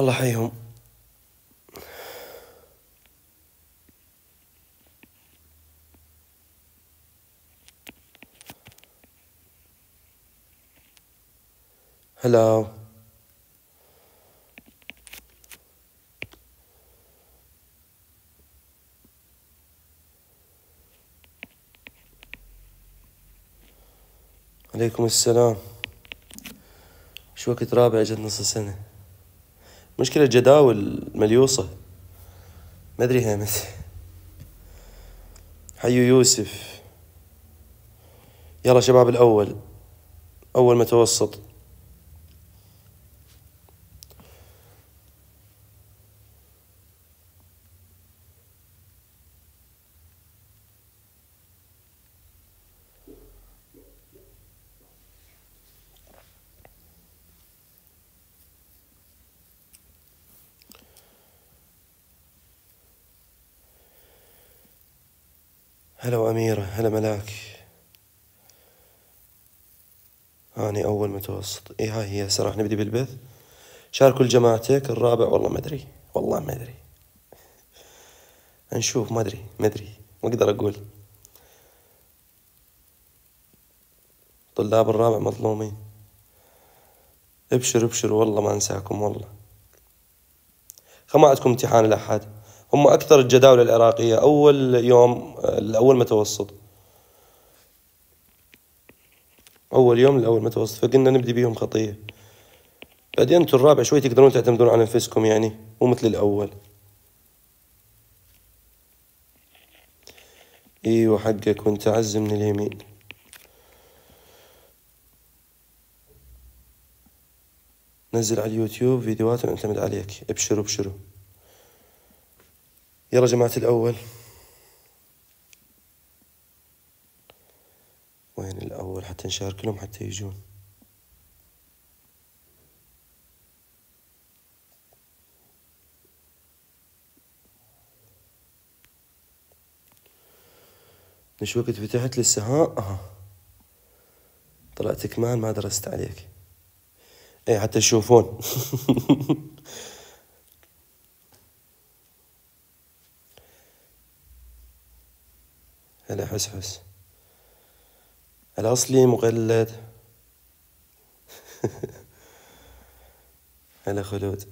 الله حيهم هلا عليكم السلام شو وقت رابع اجت نص السنه مشكلة الجداول مليوصة ما أدري هامس حيو يوسف يلا شباب الأول أول متوسط هلا وأميرة هلا ملاك أني أول متوسط إي هاي هي صراحة راح نبدي بالبث شاركوا لجماعتك الرابع والله ما أدري والله ما أدري نشوف ما أدري ما أدري ما أقدر أقول طلاب الرابع مظلومين ابشر ابشر والله ما أنساكم والله خما عندكم امتحان الأحد هم اكثر الجداول العراقيه اول يوم الاول متوسط اول يوم الاول متوسط فقلنا نبدي بيهم خطيه بعدين انتم الرابع شوي تقدرون تعتمدون على انفسكم يعني مو مثل الاول ايوه حقك وانت عز من اليمين نزل على اليوتيوب فيديوهات ونعتمد عليك ابشروا ابشروا يلا جماعة الأول وين الأول حتى نشارك لهم حتى يجون مش وقت فتحت لسه ها طلعت كمان ما درست عليك اي حتى تشوفون على حسحس على أصلي مغلد على خلود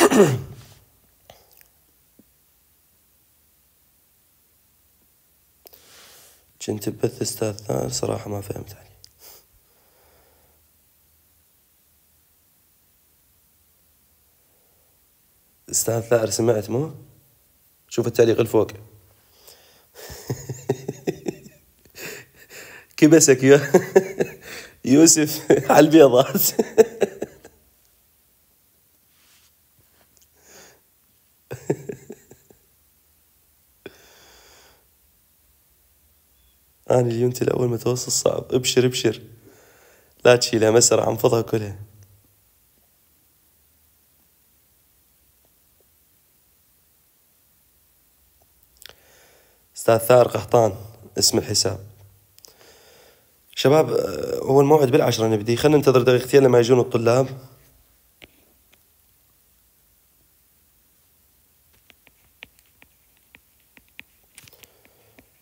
كنت بث استاذ صراحة ما فهمت عليه استاذ ثائر سمعت مو؟ شوف التعليق الفوق كبسك يا يوسف على البيضات أنا اليونت الأول متوسط صعب أبشر أبشر لا تشيلها مسرح انفضها كلها أستاذ ثار قحطان اسم الحساب شباب آه، هو الموعد بالعشرة نبدي خلنا ننتظر دقيقتين لما يجون الطلاب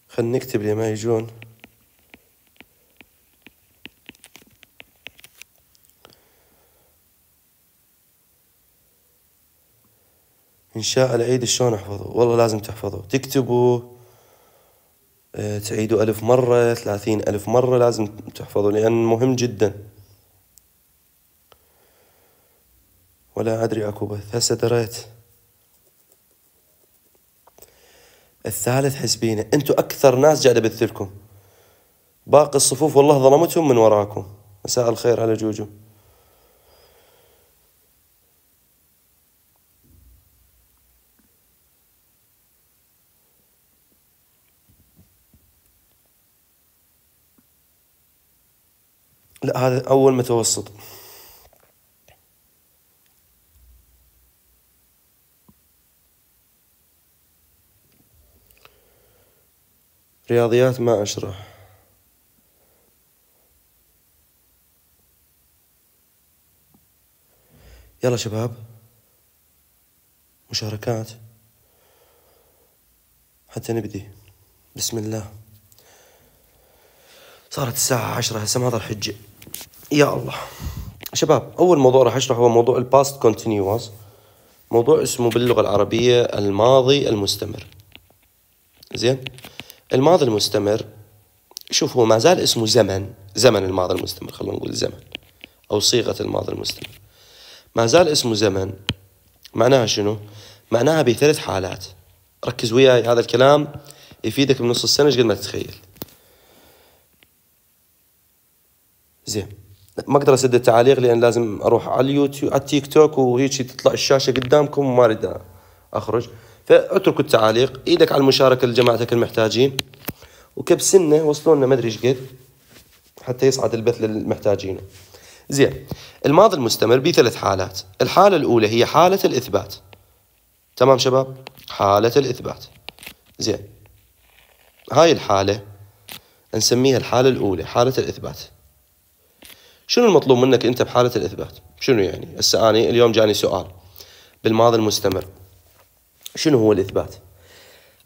خلنا نكتب لما يجون إنشاء العيد شلون أحفظه والله لازم تحفظه تكتبوا تعيدوا ألف مرة ثلاثين ألف مرة لازم تحفظوا لأن مهم جدا ولا أدري أكو بث هسه دريت الثالث حسبينه أنتوا أكثر ناس قاعدة أبثلكم باقي الصفوف والله ظلمتهم من وراكم مساء الخير على جوجو لا هذا أول متوسط رياضيات ما أشرح يلا شباب مشاركات حتى نبدي بسم الله صارت الساعة عشرة هسه ما ضل حجة يا الله شباب اول موضوع راح اشرحه هو موضوع الباست كونتينيوس موضوع اسمه باللغه العربيه الماضي المستمر زين الماضي المستمر شوف هو ما زال اسمه زمن زمن الماضي المستمر خلونا نقول زمن او صيغه الماضي المستمر ما زال اسمه زمن معناها شنو معناها بثلاث حالات ركز وياي هذا الكلام يفيدك بنص السنه قد ما تتخيل زين ما اقدر اسد التعليق لان لازم اروح على اليوتيوب على التيك توك وهيك تطلع الشاشه قدامكم وما اريد اخرج فاتركوا التعليق ايدك على المشاركه لجماعتك المحتاجين وكبسنا وصلوا لنا ما ادري ايش قد حتى يصعد البث للمحتاجين زين الماضي المستمر بثلاث حالات الحالة الأولى هي حالة الإثبات تمام شباب حالة الإثبات زين هاي الحالة نسميها الحالة الأولى حالة الإثبات شنو المطلوب منك انت بحاله الاثبات شنو يعني هسه اني اليوم جاني سؤال بالماضي المستمر شنو هو الاثبات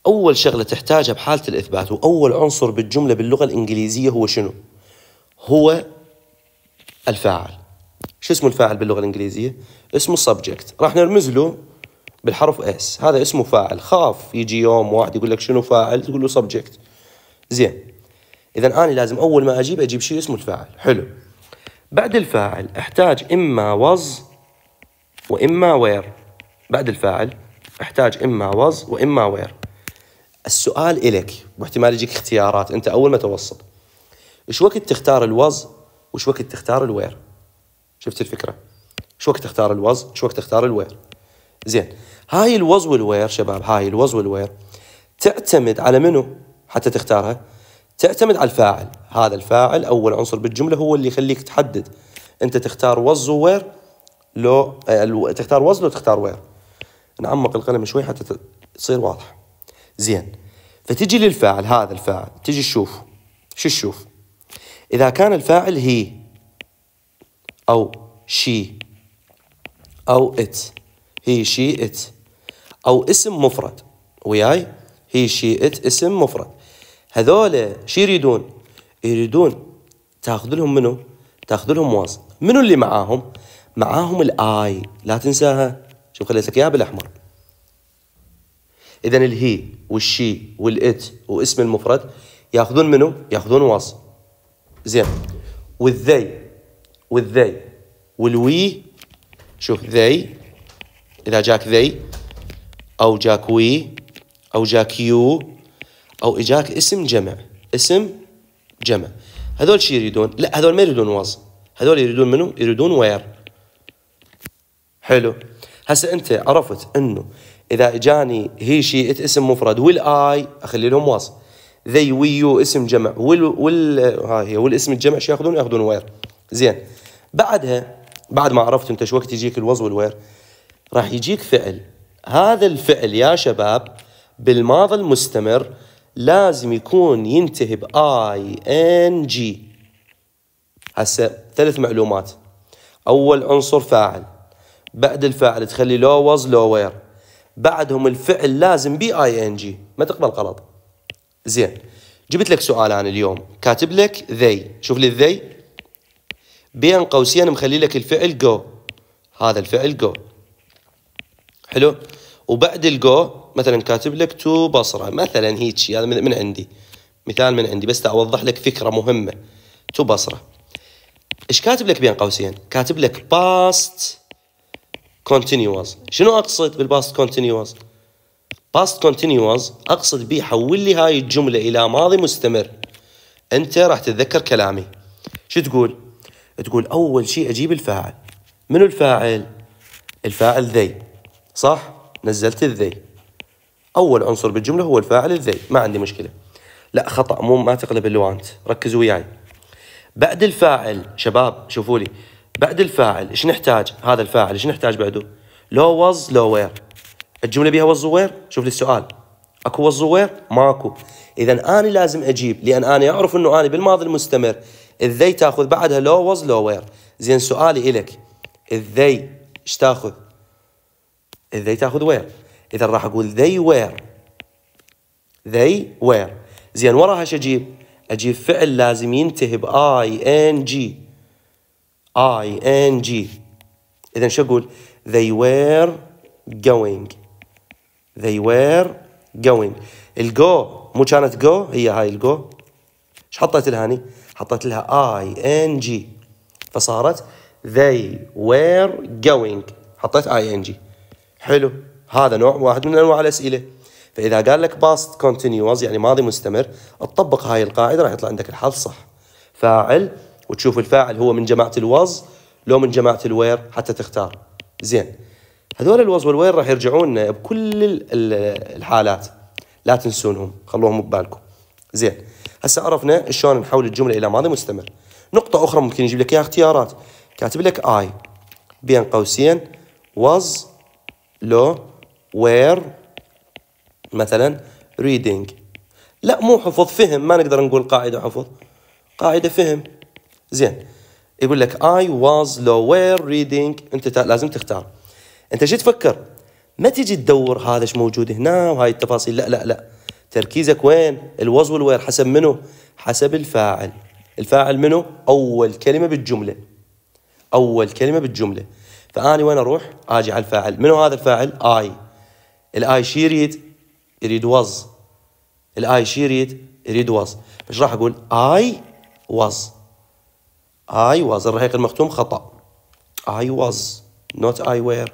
اول شغله تحتاجها بحاله الاثبات واول عنصر بالجمله باللغه الانجليزيه هو شنو هو الفاعل شو اسمه الفاعل باللغه الانجليزيه اسمه subject راح نرمز له بالحرف اس هذا اسمه فاعل خاف يجي يوم واحد يقول لك شنو فاعل تقول له subject زين اذا انا لازم اول ما اجيب اجيب شيء اسمه الفاعل حلو بعد الفاعل احتاج إما was وإما where بعد الفاعل احتاج إما was وإما where السؤال إلك واحتمال يجيك اختيارات أنت أول ما توصل إيش وقت تختار الوز وإيش وقت تختار الوير شفت الفكرة إيش وقت تختار الوز إيش وقت تختار الوير زين هاي الوز والوير شباب هاي الوز والوير تعتمد على منو حتى تختارها تعتمد على الفاعل هذا الفاعل أول عنصر بالجملة هو اللي يخليك تحدد أنت تختار وز ووير لو آه، تختار وز لو تختار وير نعمق القلم شوي حتى تصير واضحة زين فتجي للفاعل هذا الفاعل تجي تشوف شو تشوف إذا كان الفاعل هي أو شي أو إت هي شي إت أو اسم مفرد وياي هي شي إت اسم مفرد هذول شو يريدون يريدون تاخذ لهم منو تاخذ لهم واصل منو اللي معاهم معاهم الاي لا تنساها شوف خليت لك اياها بالاحمر اذا الهي والشي والات واسم المفرد ياخذون منو ياخذون واصل زين والذي والذي والوي شوف ذي اذا جاك ذي او جاك وي او جاك يو او اجاك اسم جمع اسم جمع هذول شو يريدون لا هذول ما يريدون وز هذول يريدون منو يريدون وير حلو هسه انت عرفت انه اذا اجاني هي شي اسم مفرد والاي اخلي لهم وز ذي ويو اسم جمع وال وال ها هي والاسم الجمع شو ياخذون ياخذون وير زين بعدها بعد ما عرفت انت شو وقت يجيك الوز والوير راح يجيك فعل هذا الفعل يا شباب بالماضي المستمر لازم يكون ينتهي ب اي إن جي هسه ثلاث معلومات أول عنصر فاعل بعد الفاعل تخلي لوز لوير بعدهم الفعل لازم بي آي إن جي ما تقبل غلط زين جبت لك سؤال عن اليوم كاتب لك ذي شوف لي ذي بين قوسين مخلي لك الفعل جو هذا الفعل جو حلو وبعد الجو مثلا كاتب لك تو بصره مثلا هيك هذا من عندي مثال من عندي بس اوضح لك فكره مهمه تو بصره ايش كاتب لك بين قوسين كاتب لك باست كونتينيوز شنو اقصد بالباست كونتينيوز باست كونتينيوز اقصد بيه حول لي هاي الجمله الى ماضي مستمر انت راح تتذكر كلامي شو تقول تقول اول شيء اجيب الفاعل منو الفاعل الفاعل ذي صح نزلت الذي اول عنصر بالجمله هو الفاعل الذي ما عندي مشكله لا خطا مو ما تقلب اللوانت ركزوا وياي بعد الفاعل شباب شوفوا لي بعد الفاعل ايش نحتاج هذا الفاعل ايش نحتاج بعده لو وز لو وير الجمله بيها وز وير شوف لي السؤال اكو وز وير ماكو اذا انا لازم اجيب لان انا اعرف انه انا بالماضي المستمر الذي تاخذ بعدها لو وز لو وير زين سؤالي الك الذي ايش تاخذ الذي تاخذ وير اذا راح اقول they were they were زين وراها ايش اجيب؟ اجيب فعل لازم ينتهي I ان جي اي ان جي اذا شو اقول؟ they were going they were going الجو مو كانت جو هي هاي الجو ايش حطيت لها هني؟ حطيت لها اي ان جي فصارت they were going حطيت اي ان جي حلو هذا نوع واحد من انواع الاسئله فاذا قال لك باست كونتينيوز يعني ماضي مستمر تطبق هاي القاعده راح يطلع عندك الحل صح فاعل وتشوف الفاعل هو من جماعه الوز لو من جماعه الوير حتى تختار زين هذول الوز والوير راح يرجعون بكل الحالات لا تنسونهم خلوهم ببالكم زين هسه عرفنا شلون نحول الجمله الى ماضي مستمر نقطه اخرى ممكن يجيب لك اياها اختيارات كاتب لك اي بين قوسين was لو وير مثلا reading لا مو حفظ فهم ما نقدر نقول قاعدة حفظ قاعدة فهم زين يقول لك I was لو وير reading أنت لازم تختار أنت شو تفكر ما تجي تدور هذا ايش موجود هنا وهاي التفاصيل لا لا لا تركيزك وين الوز والوير حسب منو حسب الفاعل الفاعل منو أول كلمة بالجملة أول كلمة بالجملة فأني وين أروح أجي على الفاعل منو هذا الفاعل I الاي شي يريد يريد الاي شي يريد يريد ايش راح اقول اي واز اي واز الرهيق المختوم خطأ اي واز نوت اي وير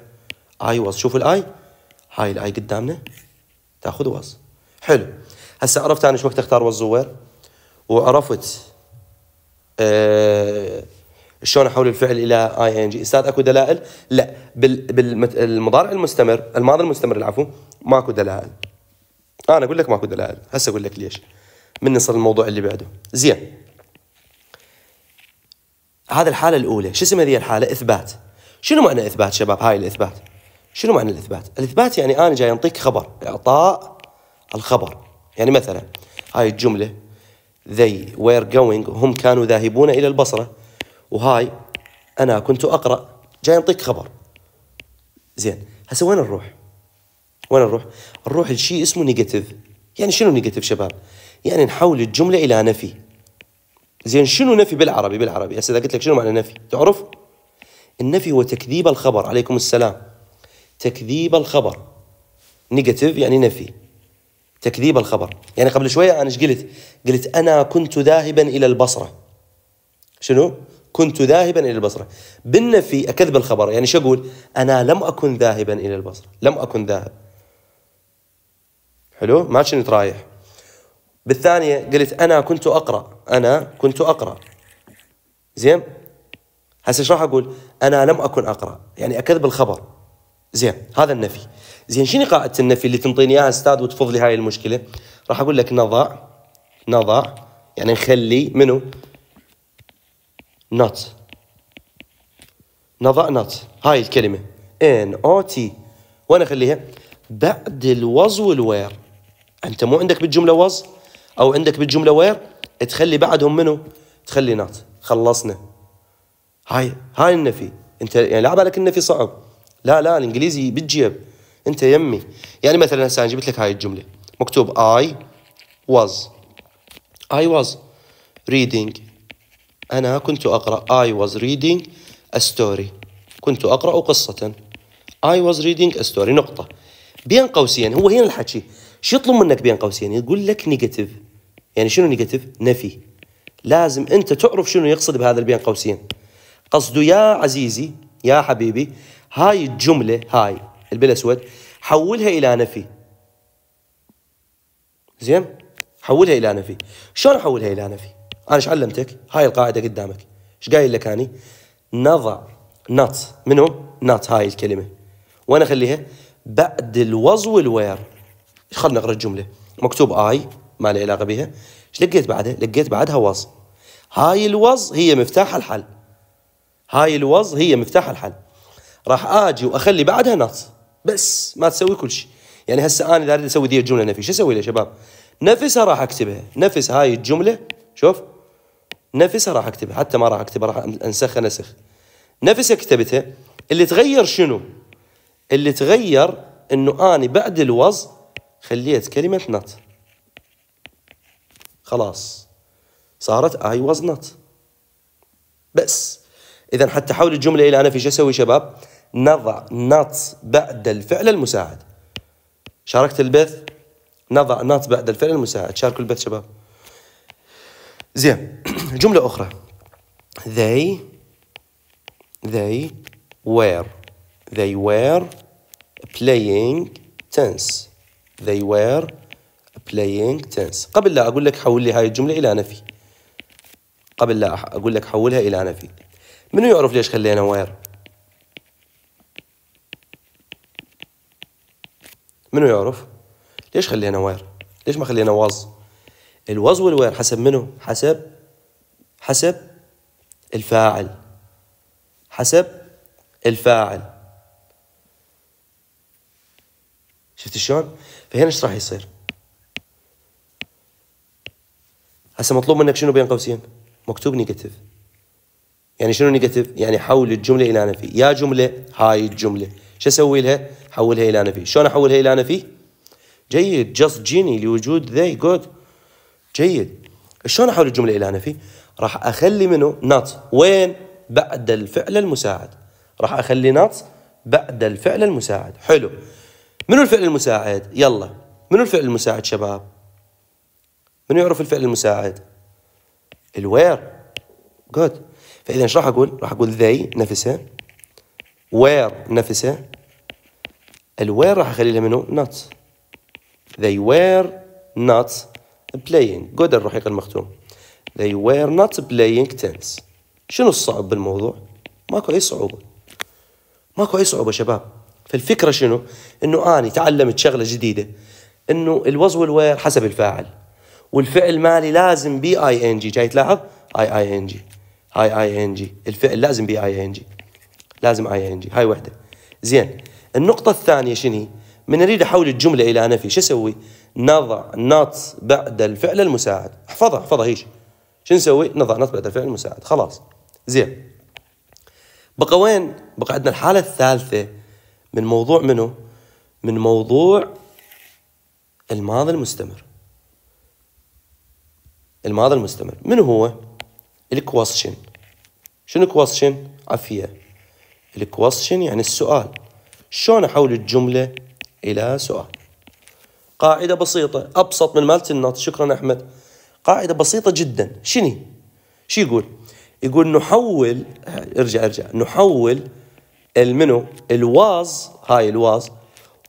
اي واز شوف الاي هاي الاي قدامنا تاخذ واز حلو هسه عرفت انا شو وقت اختار واز وير وعرفت آه شلون احول الفعل الى اي ان جي استاذ اكو دلائل لا بالمضارع المستمر الماضي المستمر العفو ماكو دلائل انا اقول لك ماكو دلائل هسه اقول لك ليش من نصل الموضوع اللي بعده زين هذا الحاله الاولى شو اسمها ذي الحاله اثبات شنو معنى اثبات شباب هاي الاثبات شنو معنى الاثبات الاثبات يعني انا جاي انطيك خبر اعطاء الخبر يعني مثلا هاي الجمله they were going هم كانوا ذاهبون الى البصره وهاي انا كنت اقرا جاي اعطيك خبر زين هسه وين نروح؟ وين نروح؟ نروح لشيء اسمه نيجاتيف يعني شنو نيجاتيف شباب؟ يعني نحول الجمله الى نفي زين شنو نفي بالعربي بالعربي هسه اذا قلت لك شنو معنى نفي تعرف؟ النفي هو تكذيب الخبر عليكم السلام تكذيب الخبر نيجاتيف يعني نفي تكذيب الخبر يعني قبل شوية أنا ايش قلت قلت أنا كنت ذاهبا إلى البصرة شنو كنت ذاهبا إلى البصرة بالنفي أكذب الخبر يعني شو أقول أنا لم أكن ذاهبا إلى البصرة لم أكن ذاهب حلو ما كنت رايح بالثانية قلت أنا كنت أقرأ أنا كنت أقرأ زين هسه ايش راح اقول؟ انا لم اكن اقرا، يعني اكذب الخبر. زين هذا النفي. زين شنو قاعده النفي اللي تنطيني اياها استاذ وتفض لي هاي المشكله؟ راح اقول لك نضع نضع يعني نخلي منو؟ not نضع not هاي الكلمة ان او تي وين اخليها؟ بعد الوز والوير انت مو عندك بالجملة وز او عندك بالجملة وير تخلي بعدهم منو؟ تخلي not خلصنا هاي هاي النفي انت يعني لا بالك النفي صعب لا لا الانجليزي بتجيب انت يمي يعني مثلا هسه انا جبت لك هاي الجمله مكتوب اي واز اي واز reading أنا كنت أقرأ I was reading a story كنت أقرأ قصة I was reading a story نقطة بين قوسين هو هنا الحكي شو يطلب منك بين قوسين يقول لك نيجاتيف يعني شنو نيجاتيف نفي لازم أنت تعرف شنو يقصد بهذا البين قوسين قصده يا عزيزي يا حبيبي هاي الجملة هاي البلسود حولها إلى نفي زين حولها إلى نفي شلون حولها إلى نفي انا ايش علمتك؟ هاي القاعده قدامك ايش قايل لك اني؟ نضع نت منو؟ نت هاي الكلمه وين اخليها؟ بعد الوز والوير خلنا نقرا الجمله مكتوب اي ما له علاقه بها ايش لقيت بعدها؟ لقيت بعدها وز هاي الوز هي مفتاح الحل هاي الوز هي مفتاح الحل راح اجي واخلي بعدها نت بس ما تسوي كل شيء يعني هسه انا اذا اريد اسوي دي الجمله نفي شو اسوي يا شباب؟ نفسها راح اكتبها نفس هاي الجمله شوف نفسها راح اكتبها حتى ما راح اكتبها راح انسخها نسخ نفسها كتبتها اللي تغير شنو اللي تغير انه اني بعد الوز خليت كلمه نت خلاص صارت اي واز نت بس اذا حتى حول الجمله الى انا في شو اسوي شباب نضع نت بعد الفعل المساعد شاركت البث نضع نت بعد الفعل المساعد شاركوا البث شباب زين جملة أخرى they they were they were playing tense they were playing tense قبل لا أقول لك حول لي هاي الجملة إلى نفي قبل لا أقول لك حولها إلى نفي منو يعرف ليش خلينا وير منو يعرف ليش خلينا وير ليش ما خلينا واز الوز والوير حسب منه حسب حسب الفاعل حسب الفاعل شفت شلون فهنا ايش راح يصير هسه مطلوب منك شنو بين قوسين مكتوب نيجاتيف يعني شنو نيجاتيف يعني حول الجمله الى نفي يا جمله هاي الجمله شو اسوي لها حولها الى نفي شلون احولها الى نفي جيد جاست جيني لوجود ذي جود جيد شلون احول الجمله الى نفي؟ راح اخلي منه نات وين؟ بعد الفعل المساعد راح اخلي نات بعد الفعل المساعد حلو منو الفعل المساعد؟ يلا منو الفعل المساعد شباب؟ منو يعرف الفعل المساعد؟ الوير جود فاذا ايش راح اقول؟ راح اقول ذي نفسه وير نفسه الوير راح اخلي لها منو نات ذي وير نات playing قد الرحيق المختوم they were not playing tennis شنو الصعب بالموضوع ماكو اي صعوبه ماكو اي صعوبه شباب فالفكره شنو انه اني تعلمت شغله جديده انه الوز والوير حسب الفاعل والفعل مالي لازم بي اي ان جي جاي تلاحظ اي اي ان جي اي اي ان جي الفعل لازم بي اي ان جي لازم اي ان جي هاي وحده زين النقطه الثانيه شنو من اريد احول الجمله الى نفي شو اسوي نضع نط بعد الفعل المساعد احفظها احفظها هيش شو نسوي نضع نط بعد الفعل المساعد خلاص زين بقى وين بقى عندنا الحالة الثالثة من موضوع منه من موضوع الماضي المستمر الماضي المستمر من هو الكوستشن شنو كوستشن عفيه الكوستشن يعني السؤال شلون احول الجمله الى سؤال قاعدة بسيطة أبسط من مالت النط شكرا أحمد قاعدة بسيطة جدا شني شو يقول يقول نحول ارجع ارجع نحول المنو الواز هاي الواز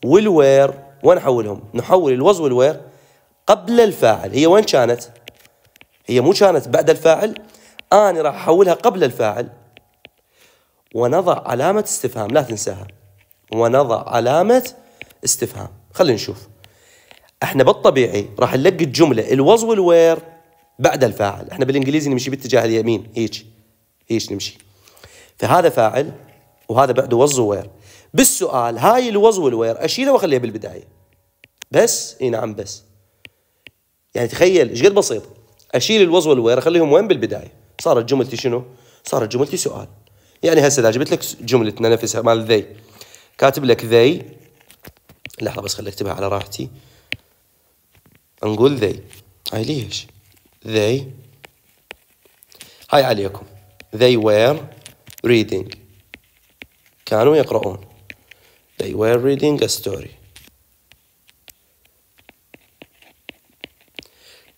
والوير وين احولهم نحول الواز والوير قبل الفاعل هي وين كانت هي مو كانت بعد الفاعل أنا راح أحولها قبل الفاعل ونضع علامة استفهام لا تنساها ونضع علامة استفهام خلينا نشوف احنا بالطبيعي راح نلقي الجمله الوز والوير بعد الفاعل احنا بالانجليزي نمشي باتجاه اليمين هيك هيك نمشي فهذا فاعل وهذا بعده وز وير بالسؤال هاي الوز والوير اشيلها واخليها بالبدايه بس اي نعم بس يعني تخيل ايش قد بسيط اشيل الوز والوير اخليهم وين بالبدايه صارت جملتي شنو صارت جملتي سؤال يعني هسه اذا جبت لك جملتنا نفسها مال ذي كاتب لك ذي لحظه بس خليني اكتبها على راحتي نقول they هاي ليش they هاي عليكم they were reading كانوا يقرؤون they were reading a story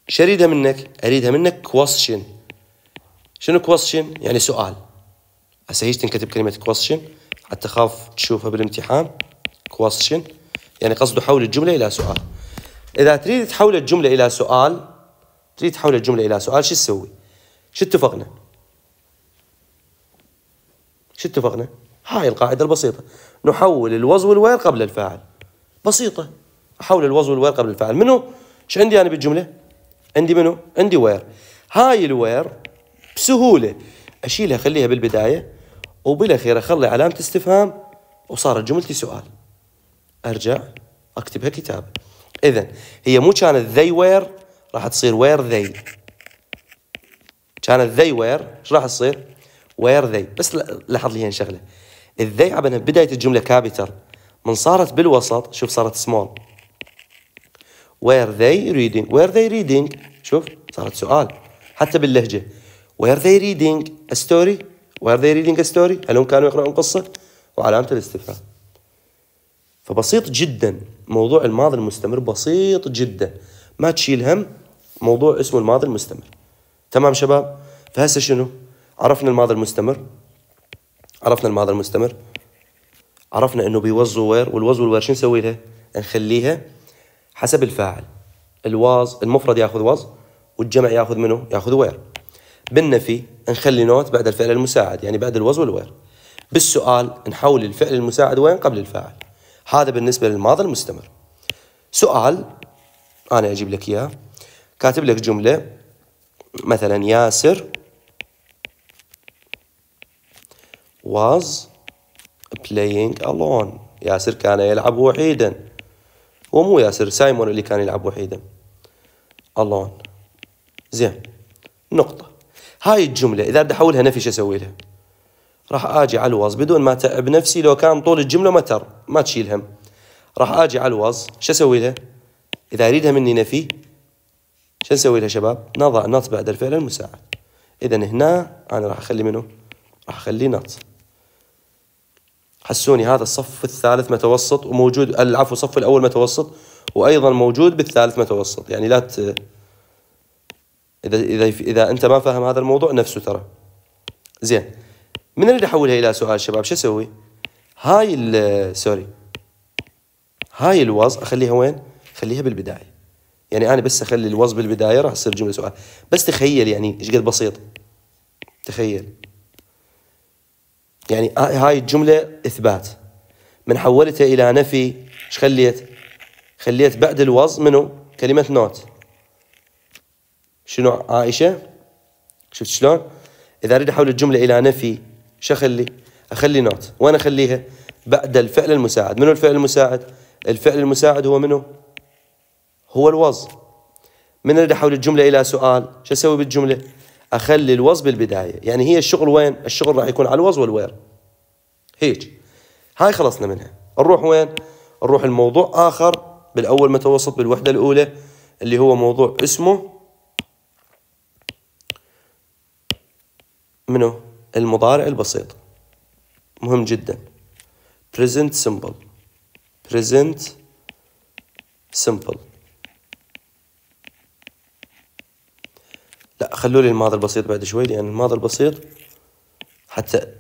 شو اريدها منك؟ اريدها منك question شنو question؟ يعني سؤال هسه هيج تنكتب كلمة question حتى خاف تشوفها بالامتحان question يعني قصده حول الجملة إلى سؤال إذا تريد تحول الجملة إلى سؤال تريد تحول الجملة إلى سؤال شو تسوي؟ شو اتفقنا؟ شو اتفقنا؟ هاي القاعدة البسيطة نحول الوز والوير قبل الفاعل بسيطة أحول الوز والوير قبل الفاعل منو؟ شو عندي أنا بالجملة؟ عندي منو؟ عندي وير هاي الوير بسهولة أشيلها خليها بالبداية وبالأخير أخلي علامة استفهام وصارت جملتي سؤال أرجع أكتبها كتابة اذا هي مو كانت ذي وير راح تصير وير ذي كانت ذي وير ايش راح تصير؟ وير ذي بس لاحظ لي شغله الذي عبنا بدايه الجمله كابيتال من صارت بالوسط شوف صارت سمول وير ذي ريدينج وير ذي ريدينج شوف صارت سؤال حتى باللهجه وير ذي ريدينج ستوري وير ذي ريدينج ستوري هل هم كانوا يقرؤون قصه وعلامه الاستفهام فبسيط جدا موضوع الماضي المستمر بسيط جدا ما تشيل هم موضوع اسمه الماضي المستمر تمام شباب فهسه شنو عرفنا الماضي المستمر عرفنا الماضي المستمر عرفنا انه بيوز وير والوز والوير شو نسوي لها نخليها حسب الفاعل الواز المفرد ياخذ وز والجمع ياخذ منه ياخذ وير بالنفي نخلي نوت بعد الفعل المساعد يعني بعد الوز والوير بالسؤال نحول الفعل المساعد وين قبل الفاعل هذا بالنسبة للماضي المستمر سؤال أنا أجيب لك إياه كاتب لك جملة مثلا ياسر was playing alone ياسر كان يلعب وحيدا هو مو ياسر سايمون اللي كان يلعب وحيدا alone زين نقطة هاي الجملة إذا بدي أحولها نفي شو أسوي لها؟ راح اجي على الوز بدون ما اتعب نفسي لو كان طول الجمله متر ما تشيل هم راح اجي على الوز شو اسوي لها؟ اذا اريدها مني نفي شو نسوي لها شباب؟ نضع نط بعد الفعل المساعد اذا هنا انا راح اخلي منه؟ راح اخليه نط حسوني هذا الصف الثالث متوسط وموجود العفو الصف الاول متوسط وايضا موجود بالثالث متوسط يعني لا ت... اذا اذا اذا انت ما فاهم هذا الموضوع نفسه ترى زين من اللي احولها الى سؤال شباب شو اسوي؟ هاي سوري هاي الوز اخليها وين؟ خليها بالبدايه يعني انا بس اخلي الوز بالبدايه راح تصير جمله سؤال بس تخيل يعني ايش قد بسيط تخيل يعني هاي الجمله اثبات من حولتها الى نفي ايش خليت؟ خليت بعد الوز منو؟ كلمه نوت شنو عائشه؟ شفت شلون؟ إذا أريد أحول الجملة إلى نفي شو أخلي؟ أخلي نوت وين أخليها؟ بعد الفعل المساعد منو الفعل المساعد؟ الفعل المساعد هو منو؟ هو الوظ من أريد أحول الجملة إلى سؤال شو أسوي بالجملة؟ أخلي الوظ بالبداية يعني هي الشغل وين؟ الشغل راح يكون على الوظ والوير هيك هاي خلصنا منها نروح وين؟ نروح الموضوع آخر بالأول متوسط بالوحدة الأولى اللي هو موضوع اسمه منو المضارع البسيط مهم جدا present simple present simple لا خلوا لي الماضي البسيط بعد شوي لان الماضي البسيط حتى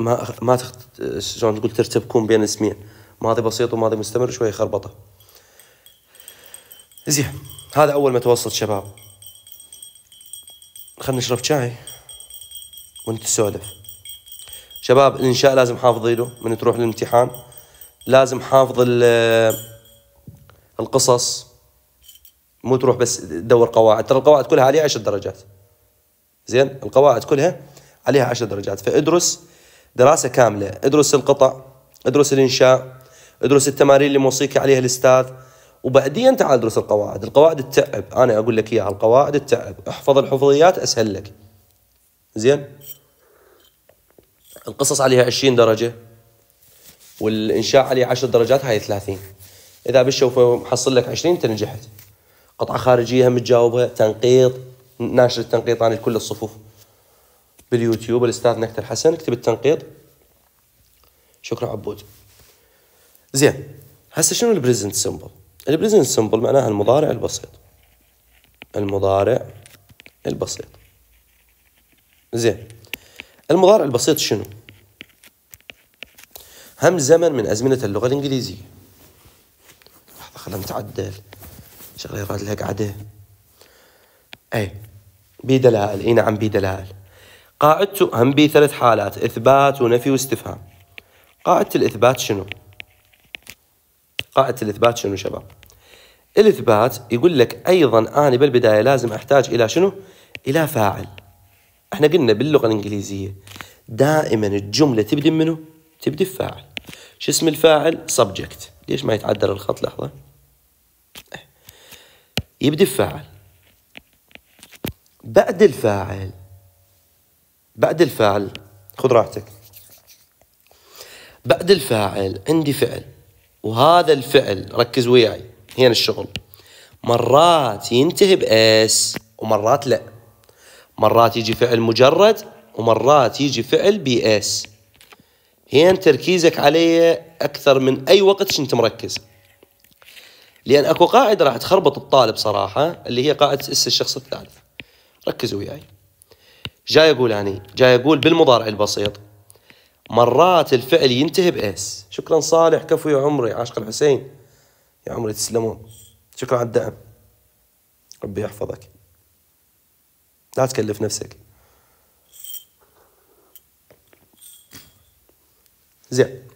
ما ما تخت... شلون تقول ترتبكم بين اسمين ماضي بسيط وماضي مستمر شوي خربطه زين هذا اول متوسط شباب خلنا نشرب شاي وانت تسولف شباب الانشاء لازم حافظي له من تروح للامتحان لازم حافظ القصص مو تروح بس تدور قواعد ترى القواعد كلها عليها 10 درجات زين القواعد كلها عليها 10 درجات فادرس دراسه كامله ادرس القطع ادرس الانشاء ادرس التمارين اللي موصيك عليها الاستاذ وبعدين تعال ادرس القواعد القواعد تتعب انا اقول لك اياها القواعد تتعب احفظ الحفظيات اسهل لك زين القصص عليها 20 درجة والإنشاء عليه 10 درجات هاي 30 إذا بالشوفة محصل لك 20 أنت نجحت قطعة خارجية هم تنقيط ناشر التنقيط عن كل الصفوف باليوتيوب الأستاذ نكتر حسن اكتب التنقيط شكرا عبود زين هسه شنو البريزنت سمبل البريزنت سمبل معناها المضارع البسيط المضارع البسيط زين المضارع البسيط شنو؟ هم زمن من أزمنة اللغة الإنجليزية لحظة خلنا نتعدل شغلة يراد لها قعدة أي بي دلائل إي نعم بي دلائل قاعدته هم بي ثلاث حالات إثبات ونفي واستفهام قاعدة الإثبات شنو؟ قاعدة الإثبات شنو شباب؟ الإثبات يقول لك أيضا أنا بالبداية لازم أحتاج إلى شنو؟ إلى فاعل احنا قلنا باللغه الانجليزيه دائما الجمله تبدي منه تبدي بفاعل شو اسم الفاعل سبجكت ليش ما يتعدل الخط لحظه يبدي بفاعل بعد الفاعل بعد الفاعل خذ راحتك بعد الفاعل عندي فعل وهذا الفعل ركز وياي هنا الشغل مرات ينتهي باس ومرات لا مرات يجي فعل مجرد ومرات يجي فعل بي اس هين تركيزك عليه أكثر من أي وقت شنت مركز لأن أكو قاعدة راح تخربط الطالب صراحة اللي هي قاعدة اس الشخص الثالث ركزوا وياي جاي أقول أني يعني، جاي أقول بالمضارع البسيط مرات الفعل ينتهي باس شكرا صالح كفو يا عمري عاشق الحسين يا عمري تسلمون شكرا على الدعم ربي يحفظك لا تكلف نفسك زين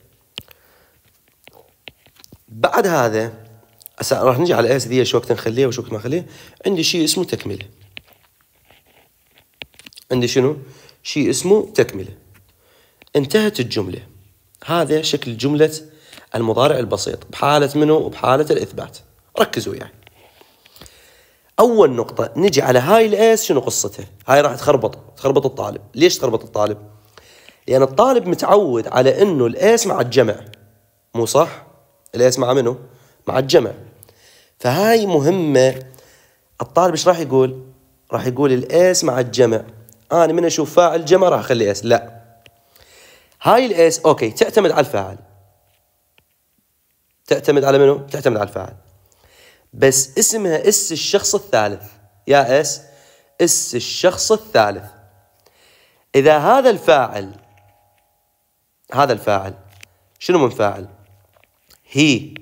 بعد هذا هسه راح نجي على الاس دي شو وقت نخليه وشو وقت ما نخليه عندي شيء اسمه تكمله عندي شنو شيء اسمه تكمله انتهت الجمله هذا شكل جمله المضارع البسيط بحاله منه وبحاله الاثبات ركزوا يعني اول نقطه نجي على هاي الاس شنو قصتها هاي راح تخربط تخربط الطالب ليش تخربط الطالب لان الطالب متعود على انه الاس مع الجمع مو صح الاس مع منو مع الجمع فهاي مهمه الطالب ايش راح يقول راح يقول الاس مع الجمع انا من اشوف فاعل جمع راح اخلي اس لا هاي الاس اوكي تعتمد على الفاعل تعتمد على منو تعتمد على الفاعل بس اسمها اس الشخص الثالث يا اس اس الشخص الثالث إذا هذا الفاعل هذا الفاعل شنو من فاعل هي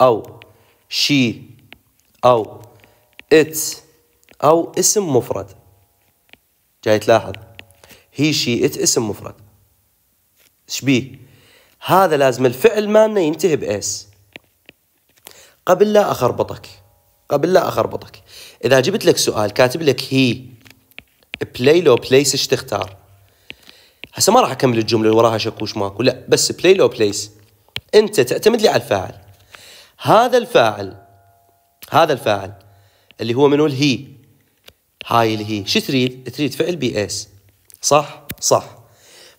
أو شي أو ات أو اسم مفرد جاي تلاحظ هي شي ات اسم مفرد شبيه هذا لازم الفعل مالنا ينتهي باس قبل لا أخربطك قبل لا أخربطك إذا جبت لك سؤال كاتب لك هي بلاي لو بليس ايش تختار هسه ما راح أكمل الجملة اللي وراها شكوش ماكو لا بس بلاي لو بليس أنت تعتمد لي على الفاعل هذا الفاعل هذا الفاعل اللي هو منو الهي هاي الهي شو تريد تريد فعل بي اس صح صح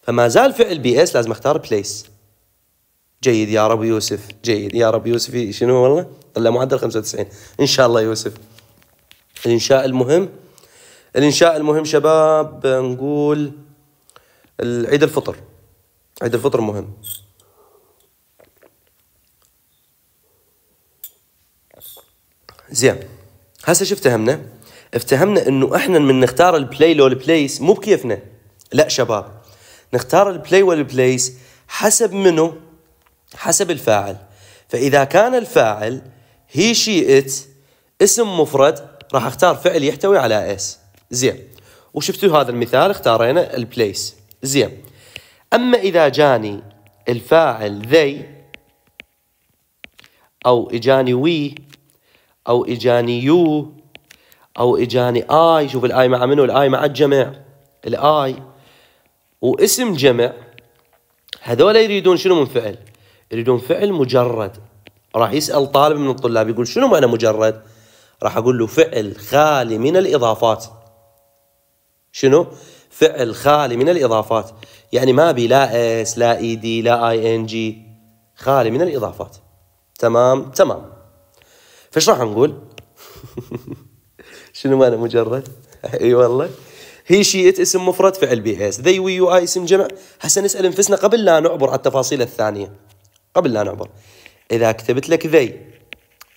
فما زال فعل بي اس لازم اختار بليس جيد يا رب يوسف جيد يا رب يوسف إيه، شنو والله طلع معدل 95 ان شاء الله يوسف الانشاء المهم الانشاء المهم شباب نقول عيد الفطر عيد الفطر مهم زين هسه شو افتهمنا؟ افتهمنا انه احنا من نختار البلاي لو البلايس مو بكيفنا لا شباب نختار البلاي والبلايس حسب منه حسب الفاعل فإذا كان الفاعل هي شي ات اسم مفرد راح اختار فعل يحتوي على اس زين وشفتوا هذا المثال اختارينا البليس زين أما إذا جاني الفاعل ذي أو إجاني وي أو إجاني يو أو إجاني آي شوف الآي مع منو الآي مع الجمع الآي واسم جمع هذول يريدون شنو من فعل يريدون فعل مجرد راح يسأل طالب من الطلاب يقول شنو معنى مجرد راح أقول له فعل خالي من الإضافات شنو فعل خالي من الإضافات يعني ما بي لا اس لا اي دي لا اي ان جي خالي من الإضافات تمام تمام فايش راح نقول شنو معنى مجرد اي والله هي شيء اسم مفرد فعل بي اس ذي وي يو اي اسم جمع هسه نسال انفسنا قبل لا نعبر على التفاصيل الثانيه قبل لا نعبر إذا كتبت لك ذي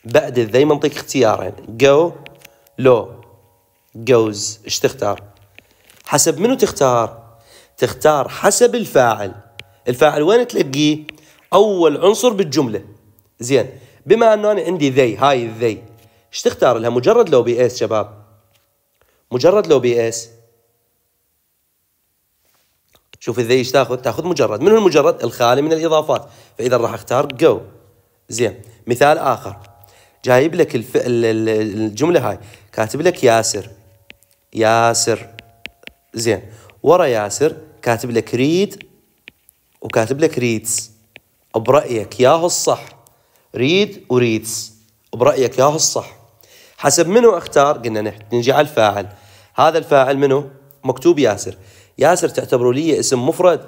بعد الذي منطيك اختيارين جو لو جوز ايش تختار حسب منو تختار تختار حسب الفاعل الفاعل وين تلاقيه اول عنصر بالجمله زين بما انه انا عندي ذي هاي الذي ايش تختار لها مجرد لو بي اس شباب مجرد لو بي اس شوف اذا ايش تاخذ تاخذ مجرد من هو المجرد الخالي من الاضافات فاذا راح اختار جو زين مثال اخر جايب لك الف... الجمله هاي كاتب لك ياسر ياسر زين ورا ياسر كاتب لك ريد وكاتب لك ريدز برايك ياهو الصح ريد وريدز برايك ياهو الصح حسب منو اختار قلنا نجي على الفاعل هذا الفاعل منو مكتوب ياسر ياسر تعتبروا لي اسم مفرد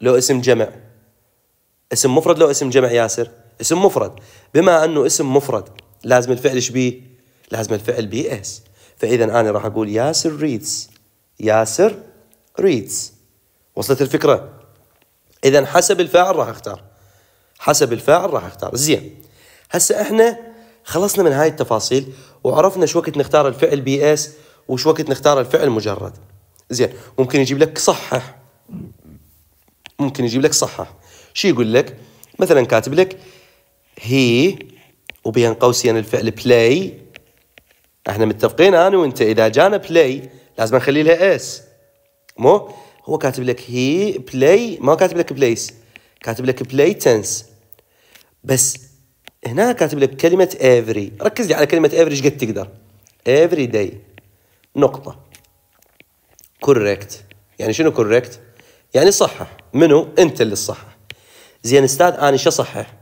لو اسم جمع اسم مفرد لو اسم جمع ياسر اسم مفرد بما انه اسم مفرد لازم الفعل ايش بيه لازم الفعل بي اس فاذا انا راح اقول ياسر ريدز ياسر ريدز وصلت الفكره اذا حسب الفاعل راح اختار حسب الفاعل راح اختار زين هسه احنا خلصنا من هاي التفاصيل وعرفنا شو وقت نختار الفعل بي اس وش وقت نختار الفعل مجرد زين ممكن يجيب لك صحح ممكن يجيب لك صحح شو يقول لك مثلا كاتب لك هي وبين قوسين الفعل بلاي احنا متفقين انا وانت اذا جانا بلاي لازم نخلي لها اس مو هو كاتب لك هي بلاي ما كاتب لك بليس كاتب لك بلاي تنس بس هنا كاتب لك كلمة افري ركز لي على كلمة افري ايش قد تقدر افري داي نقطة كوريكت يعني شنو كوريكت يعني صحح منو انت اللي تصحح زين استاذ انا شو اصحح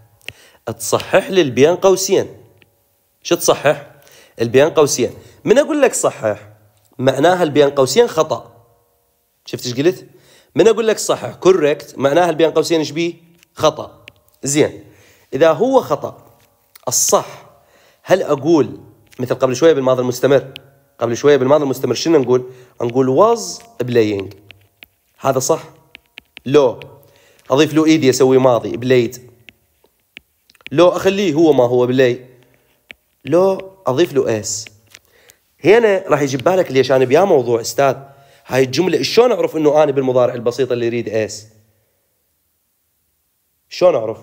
تصحح لي البين قوسين شو تصحح البين قوسين من اقول لك صحح معناها البين قوسين خطا شفت ايش قلت من اقول لك صحح كوريكت معناها البين قوسين ايش بيه خطا زين اذا هو خطا الصح هل اقول مثل قبل شويه بالماضي المستمر قبل شويه بالماضي المستمر شنو نقول؟ نقول واز بلاينج هذا صح لو اضيف له ايدي اسوي ماضي بلايد لو اخليه هو ما هو بلاي لو اضيف له اس هنا راح يجيب بالك ليش انا بيا موضوع استاذ هاي الجمله شلون اعرف انه انا بالمضارع البسيط اللي يريد اس شلون اعرف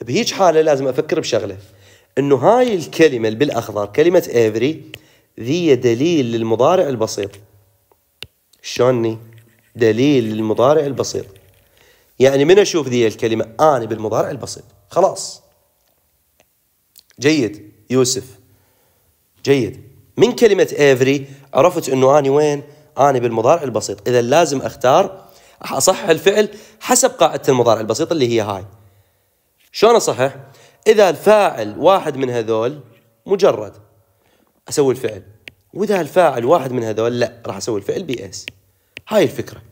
بهيج حاله لازم افكر بشغله انه هاي الكلمه اللي بالاخضر كلمه افري ذي دليل للمضارع البسيط شلوني دليل للمضارع البسيط يعني من اشوف ذي الكلمه انا بالمضارع البسيط خلاص جيد يوسف جيد من كلمه افري عرفت انه اني وين اني بالمضارع البسيط اذا لازم اختار اصحح الفعل حسب قاعده المضارع البسيط اللي هي هاي شلون اصحح اذا الفاعل واحد من هذول مجرد اسوي الفعل واذا الفاعل واحد من هذول لا راح اسوي الفعل بي اس هاي الفكره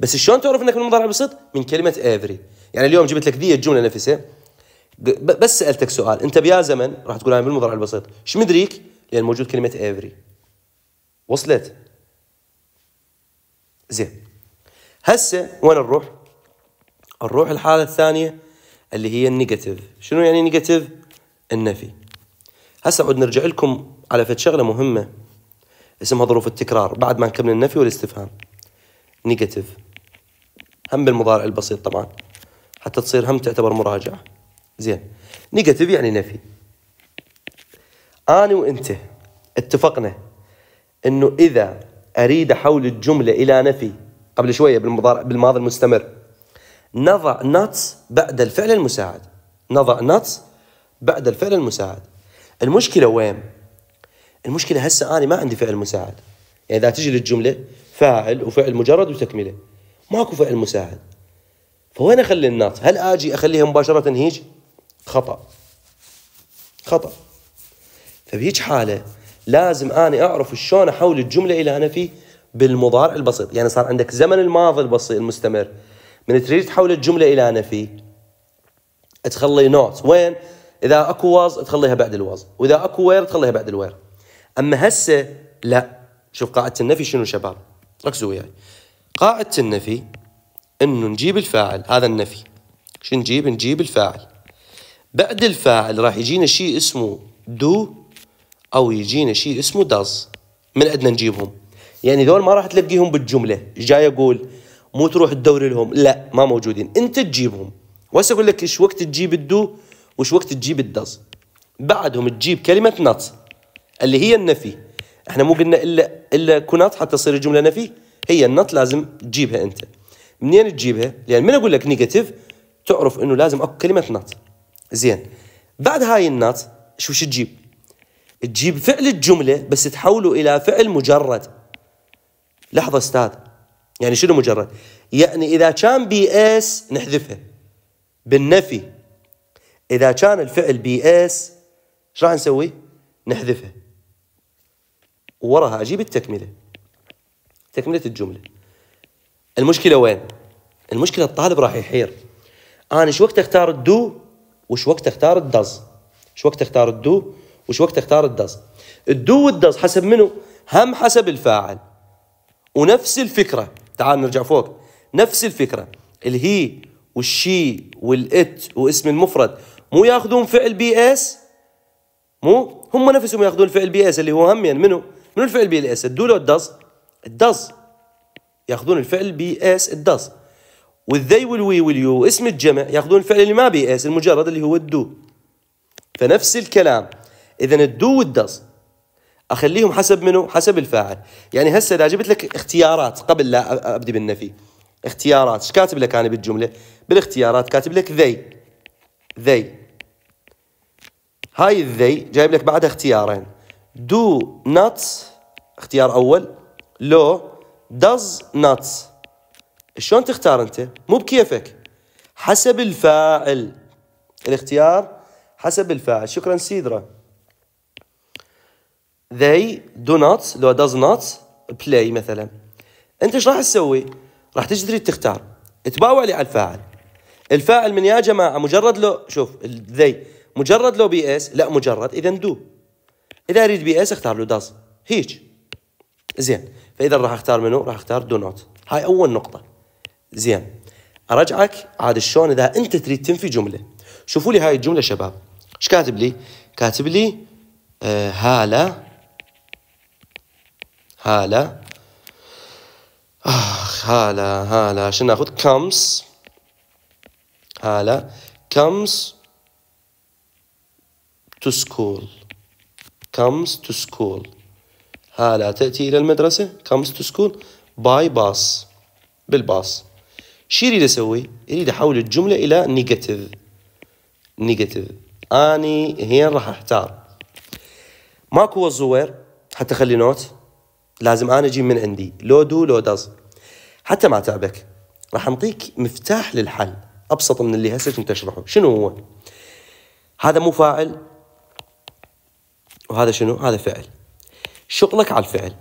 بس شلون تعرف انك بالمضارع المضارع البسيط من كلمه افري يعني اليوم جبت لك ذي الجمله نفسها بس سالتك سؤال انت بيا زمن راح تقول انا بالمضارع البسيط ايش مدريك لان موجود كلمه افري وصلت زين هسه وين نروح نروح الحاله الثانيه اللي هي النيجاتيف شنو يعني نيجاتيف النفي هسه عود نرجع لكم على فد شغله مهمه اسمها ظروف التكرار بعد ما نكمل النفي والاستفهام نيجاتيف هم بالمضارع البسيط طبعا حتى تصير هم تعتبر مراجعه زين نيجاتيف يعني نفي انا وانت اتفقنا انه اذا اريد احول الجمله الى نفي قبل شويه بالمضارع بالماضي المستمر نضع نتس بعد الفعل المساعد نضع نتس بعد الفعل المساعد المشكله وين المشكله هسه انا ما عندي فعل مساعد يعني اذا تجي للجمله فاعل وفعل مجرد وتكمله ماكو فعل مساعد فوين اخلي النات هل اجي اخليها مباشره هيج خطا خطا فبهيج حاله لازم اني اعرف شلون احول الجمله الى في بالمضارع البسيط يعني صار عندك زمن الماضي البسيط المستمر من تريد تحول الجمله الى نفي تخلي نوت وين اذا اكو واز تخليها بعد الواز واذا اكو وير تخليها بعد الوير اما هسه لا شوف قاعده النفي شنو شباب ركزوا وياي يعني. قاعده النفي انه نجيب الفاعل هذا النفي شو نجيب نجيب الفاعل بعد الفاعل راح يجينا شيء اسمه دو او يجينا شيء اسمه داز من عندنا نجيبهم يعني دول ما راح تلقيهم بالجمله جاي اقول مو تروح تدور لهم لا ما موجودين انت تجيبهم وهسه اقول لك ايش وقت تجيب الدو وش وقت تجيب الدز بعدهم تجيب كلمه نت اللي هي النفي احنا مو قلنا الا الا كنات حتى تصير الجمله نفي هي النط لازم تجيبها انت منين تجيبها؟ لان من اقول لك نيجاتيف تعرف انه لازم اكو كلمه نط زين بعد هاي النط شو شو تجيب؟ تجيب فعل الجمله بس تحوله الى فعل مجرد لحظه استاذ يعني شنو مجرد؟ يعني اذا كان بي اس نحذفها بالنفي اذا كان الفعل بي اس ايش راح نسوي؟ نحذفها وراها أجيب التكملة تكملة الجملة المشكلة وين؟ المشكلة الطالب راح يحير أنا شو وقت أختار الدو وش وقت أختار الدز شو وقت أختار الدو وش وقت أختار الدز الدو والدز حسب منو؟ هم حسب الفاعل ونفس الفكرة تعال نرجع فوق نفس الفكرة الهي والشي والات واسم المفرد مو ياخذون فعل بي اس مو هم نفسهم ياخذون فعل بي اس اللي هو همين يعني منو من الفعل بي اس الدو لو داز داز ياخذون الفعل بي اس داز والذي والوي واليو اسم الجمع ياخذون الفعل اللي ما بي اس المجرد اللي هو الدو فنفس الكلام اذا الدو والداز اخليهم حسب منو حسب الفاعل يعني هسه اذا جبت لك اختيارات قبل لا ابدي بالنفي اختيارات ايش كاتب لك انا بالجمله بالاختيارات كاتب لك ذي ذي هاي الذي جايب لك بعدها اختيارين do not اختيار أول لو does not شلون تختار أنت؟ مو بكيفك حسب الفاعل الاختيار حسب الفاعل شكرا سيدرا they do not لو does not play مثلا انت ايش راح تسوي؟ راح تجي تريد تختار تباوع لي على الفاعل الفاعل من يا جماعه مجرد لو شوف they مجرد لو بي اس لا مجرد اذا دو اذا اريد بي اس اختار له داز هيك زين فاذا راح اختار منو راح اختار دو نوت هاي اول نقطه زين ارجعك عاد شلون اذا انت تريد تنفي جمله شوفوا لي هاي الجمله شباب ايش كاتب لي كاتب لي آه هاله هاله اخ هاله هاله شنو ناخذ كمس هاله كمس تو سكول comes to school ها لا تأتي إلى المدرسة comes to school by bus بالباص شو يريد أسوي؟ يريد أحول الجملة إلى نيجاتيف نيجاتيف أني هين راح أحتار ماكو الزوير حتى خلي نوت لازم أنا أجي من عندي لو دو لو داز حتى ما تعبك راح أعطيك مفتاح للحل أبسط من اللي هسه كنت أشرحه شنو هو؟ هذا مو فاعل وهذا شنو؟ هذا فعل شغلك على الفعل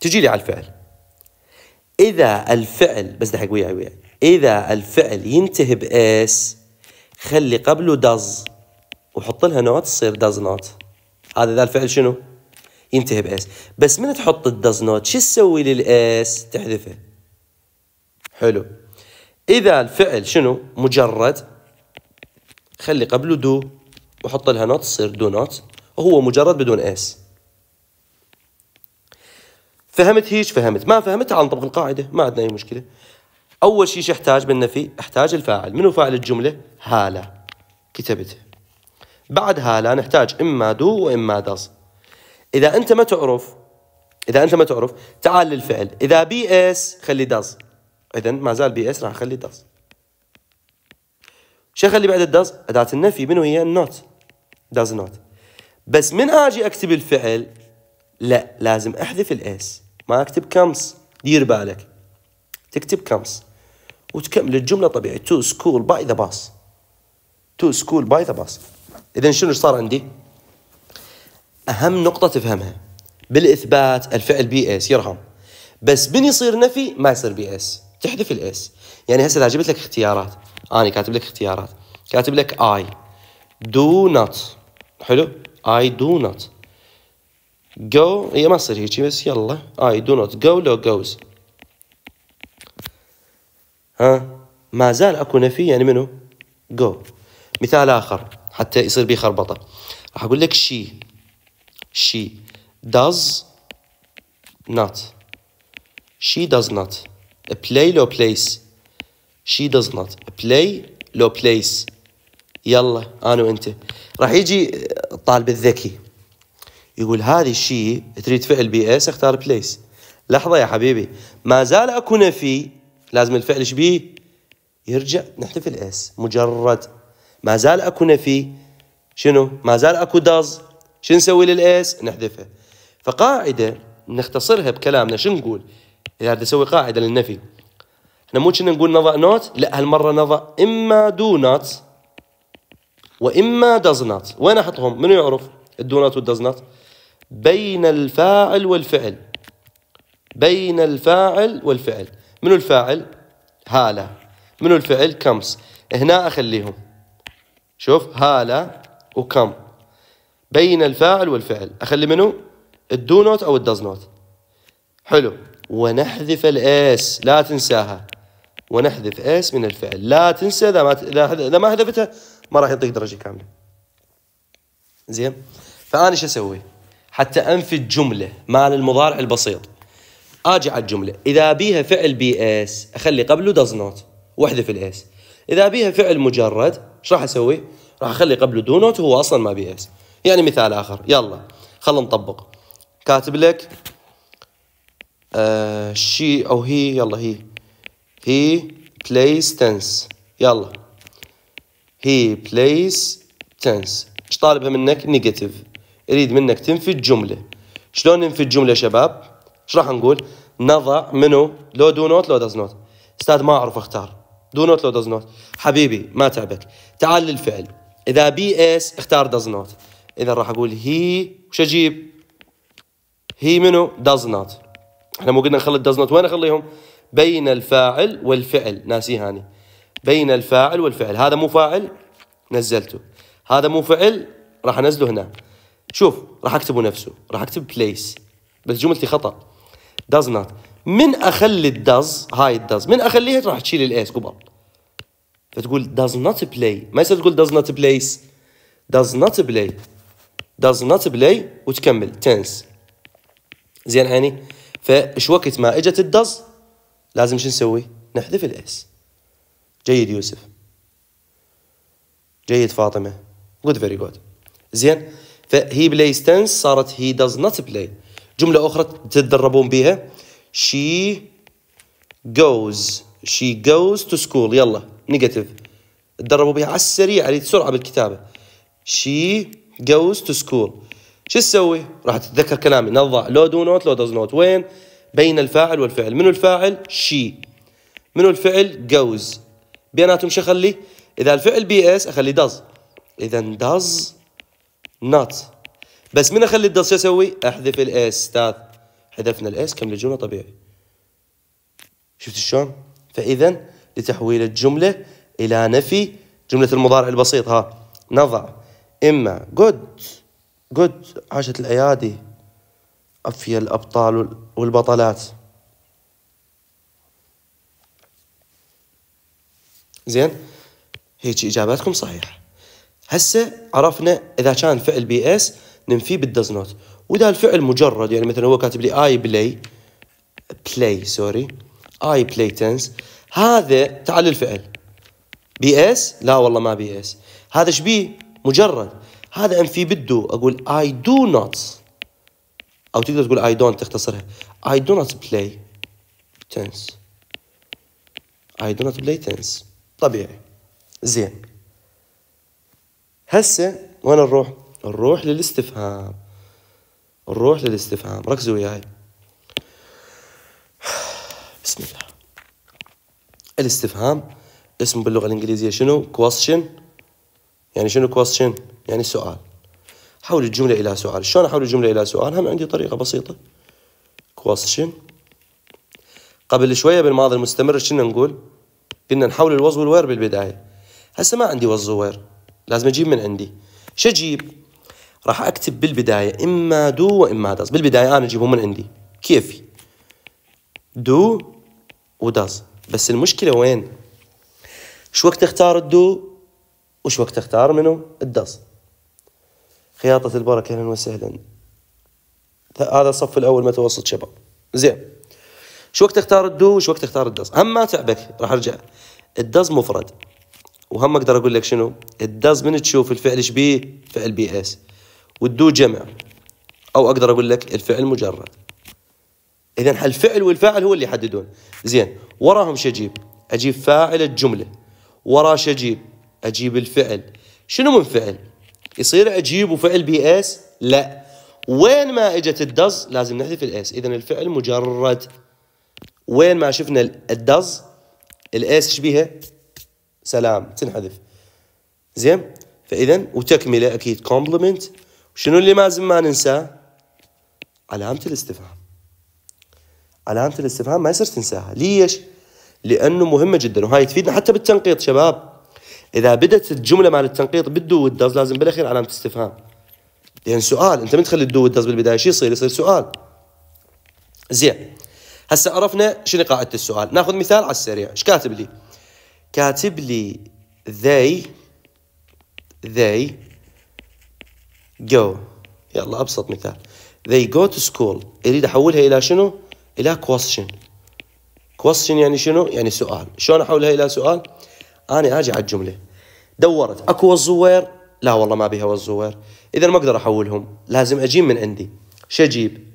تجي لي على الفعل إذا الفعل بس دحق وياي وياي إذا الفعل ينتهي بإس خلي قبله دز وحط لها نوت تصير داز نوت هذا ذا الفعل شنو؟ ينتهي بإس بس من تحط الدز نوت شو تسوي للإس؟ تحذفه حلو إذا الفعل شنو؟ مجرد خلي قبله دو وحط لها نوت تصير دو نوت هو مجرد بدون اس فهمت هيك فهمت ما فهمت عن طبق القاعدة ما عندنا أي مشكلة أول شيء شو احتاج بالنفي احتاج الفاعل منو فاعل الجملة هالة كتبته بعد هالة نحتاج إما دو وإما دز إذا أنت ما تعرف إذا أنت ما تعرف تعال للفعل إذا بي اس خلي دز إذا ما زال بي اس راح أخلي دز شو أخلي بعد الدز أداة النفي منو هي النوت داز نوت بس من اجي اكتب الفعل لا لازم احذف الاس ما اكتب كمس دير بالك تكتب كمس وتكمل الجمله طبيعي تو سكول باي ذا باص تو سكول باي ذا باص اذا شنو صار عندي؟ اهم نقطه تفهمها بالاثبات الفعل بي اس يرحم بس من يصير نفي ما يصير بي اس تحذف الاس يعني هسه اذا جبت لك اختيارات انا كاتب لك اختيارات كاتب لك اي دو نوت حلو I do not go هي ما تصير هيجي بس يلا I do not go لو goes ها ما زال اكو نفي يعني منو go مثال اخر حتى يصير بيه خربطه راح اقول لك she she does not she does not play لو place she does not play لو place يلا انا وانت راح يجي الطالب الذكي يقول هذا الشيء تريد فعل بي اس اختار بليس لحظه يا حبيبي ما زال اكو نفي لازم الفعل ايش بيه يرجع نحذف الاس مجرد ما زال اكو نفي شنو ما زال اكو داز شو نسوي للاس نحذفه فقاعده نختصرها بكلامنا شو نقول اذا بدي اسوي قاعده للنفي احنا مو كنا نقول نضع نوت لا هالمره نضع اما دو نوت واما does not وين احطهم منو يعرف الدونات does not بين الفاعل والفعل بين الفاعل والفعل منو الفاعل هالة منو الفعل كمس هنا اخليهم شوف هالة وكم بين الفاعل والفعل اخلي منو الدو نوت او الدز نوت حلو ونحذف الاس لا تنساها ونحذف اس من الفعل لا تنسى اذا ما اذا ما حذفتها ما راح يعطيك درجه كامله زين فانا شو اسوي حتى انفي الجمله مال المضارع البسيط اجي على الجمله اذا بيها فعل بي اس اخلي قبله داز نوت واحذف الاس اذا بيها فعل مجرد ايش راح اسوي راح اخلي قبله دو نوت وهو اصلا ما بي اس يعني مثال اخر يلا خلينا نطبق كاتب لك آه شي او هي يلا هي هي بلايز تنس يلا he plays tense ايش طالبها منك نيجاتيف يريد منك تنفي الجمله شلون الجمله يا شباب ايش راح نقول نضع منو لو دو نوت لو داز نوت استاذ ما اعرف اختار دو نوت لو داز نوت حبيبي ما تعبك تعال للفعل اذا بي اس اختار داز نوت اذا راح اقول هي وش اجيب هي منو داز نوت احنا مو قلنا نخلي الداز نوت وين اخليهم بين الفاعل والفعل ناسيهاني هاني بين الفاعل والفعل هذا مو فاعل نزلته هذا مو فعل راح انزله هنا شوف راح اكتبه نفسه راح اكتب بليس بس جملتي خطا does not من اخلي الدز هاي الدز من اخليها راح تشيل الاس قبل فتقول does not play ما يصير تقول does not place does not play does not play وتكمل تنس زين عيني فايش وقت ما اجت الدز لازم شو نسوي؟ نحذف الاس جيد يوسف جيد فاطمه جود فيري جود زين فهي بلاي ستنس صارت هي does نوت بلاي جمله اخرى تتدربون بها شي goes she goes to school يلا نيجاتيف تدربوا بها على السريع علي السرعة بالكتابه she goes to school شو تسوي؟ راح تتذكر كلامي نضع لو دو نوت لو دوز نوت وين؟ بين الفاعل والفعل منو الفاعل؟ she منو الفعل؟ goes بيناتهم شو اخلي؟ اذا الفعل بي اس اخلي داز اذا داز نوت بس من اخلي الداز شو اسوي؟ احذف الاس استاذ حذفنا الاس كمل الجمله طبيعي شفت شلون؟ فاذا لتحويل الجمله الى نفي جمله المضارع البسيط ها نضع اما جود جود عاشت الايادي افيا الابطال والبطلات زين هيك اجاباتكم صحيحه هسه عرفنا اذا كان فعل بي اس ننفيه بالدز نوت واذا الفعل مجرد يعني مثلا هو كاتب لي اي بلاي بلاي سوري اي بلاي تنس هذا تعال الفعل بي اس لا والله ما بي اس هذا شبيه مجرد هذا انفي بالدو اقول اي دو نوت او تقدر تقول اي دونت تختصرها اي دو نوت بلاي تنس اي دو نوت بلاي تنس طبيعي زين هسه وين نروح نروح للاستفهام نروح للاستفهام ركزوا وياي بسم الله الاستفهام اسمه باللغه الانجليزيه شنو question يعني شنو question يعني سؤال حول الجمله الى سؤال شلون احول الجمله الى سؤال هم عندي طريقه بسيطه question قبل شويه بالماضي المستمر شنو نقول قلنا نحول الوز والوير بالبداية هسه ما عندي وز ووير لازم أجيب من عندي شو أجيب؟ راح أكتب بالبداية إما دو وإما داز بالبداية أنا أجيبهم من عندي كيفي دو وداز بس المشكلة وين؟ شو وقت اختار الدو وش وقت اختار منو؟ الداز خياطة البركة أهلا وسهلا هذا الصف الأول متوسط شباب زين شو وقت تختار الدو وشو وقت تختار الدز هم ما تعبك راح ارجع الدز مفرد وهم اقدر اقول لك شنو الدز من تشوف الفعل ايش بيه فعل بي اس والدو جمع او اقدر اقول لك الفعل مجرد اذا الفعل والفاعل هو اللي يحددون زين وراهم شجيب اجيب فاعل الجمله ورا شجيب اجيب الفعل شنو من فعل يصير اجيب وفعل بي اس لا وين ما اجت الدز لازم نحذف الاس اذا الفعل مجرد وين ما شفنا الدز الاس شبيها سلام تنحذف زين فاذا وتكمله اكيد كومبلمنت شنو اللي لازم ما ننساه علامه الاستفهام علامه الاستفهام ما يصير تنساها ليش لانه مهمه جدا وهاي تفيدنا حتى بالتنقيط شباب اذا بدت الجمله مال التنقيط بالدو والدز لازم بالاخير علامه استفهام لان سؤال انت ما تخلي الدو والدز بالبدايه شو يصير يصير سؤال زين هسه عرفنا شنو قاعده السؤال ناخذ مثال على السريع ايش كاتب لي كاتب لي they they go يلا ابسط مثال they go to school اريد احولها الى شنو الى question question يعني شنو يعني سؤال شلون احولها الى سؤال انا اجي على الجمله دورت اكو الزوير لا والله ما بيها والزوير اذا ما اقدر احولهم لازم اجيب من عندي شو اجيب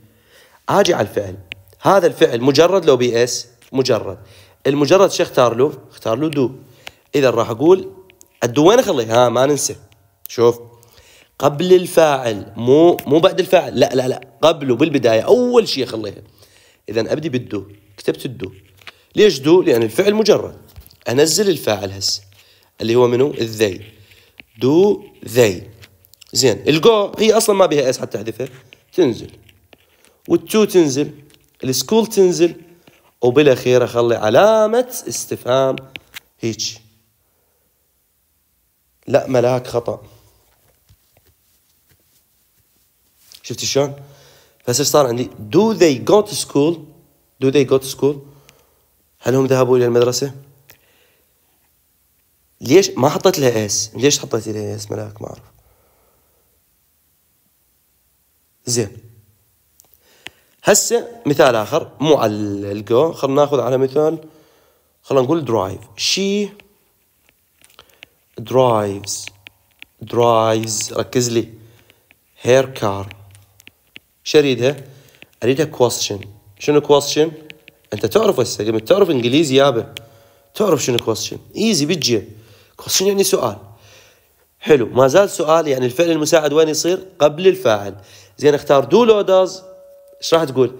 اجي على الفعل هذا الفعل مجرد لو بي اس مجرد المجرد شو اختار له اختار له دو اذا راح اقول الدو وين اخليه؟ ها ما ننسى شوف قبل الفاعل مو مو بعد الفاعل لا لا لا قبله بالبدايه اول شيء اخليها اذا ابدي بالدو كتبت الدو ليش دو لان الفعل مجرد انزل الفاعل هسه اللي هو منو الذي دو ذي زين الجو هي اصلا ما بها اس حتى احذفها تنزل والتو تنزل السكول تنزل وبالاخير اخلي علامه استفهام هيك لا ملاك خطا شفت شلون؟ فهسه صار عندي do they go to school do they go to school هل هم ذهبوا الى المدرسه؟ ليش ما حطيت لها اس؟ ليش حطيت لها اس ملاك ما اعرف زين هسه مثال اخر مو على الجو خلينا ناخذ على مثال خلينا نقول درايف شي درايفز درايفز ركز لي هير كار شو اريدها؟ اريدها كوستشن شنو كوستشن؟ انت تعرف هسه قبل تعرف انجليزي يابا تعرف شنو كوستشن ايزي بتجي كوستشن يعني سؤال حلو ما زال سؤال يعني الفعل المساعد وين يصير؟ قبل الفاعل زين اختار دو لو داز ايش راح تقول؟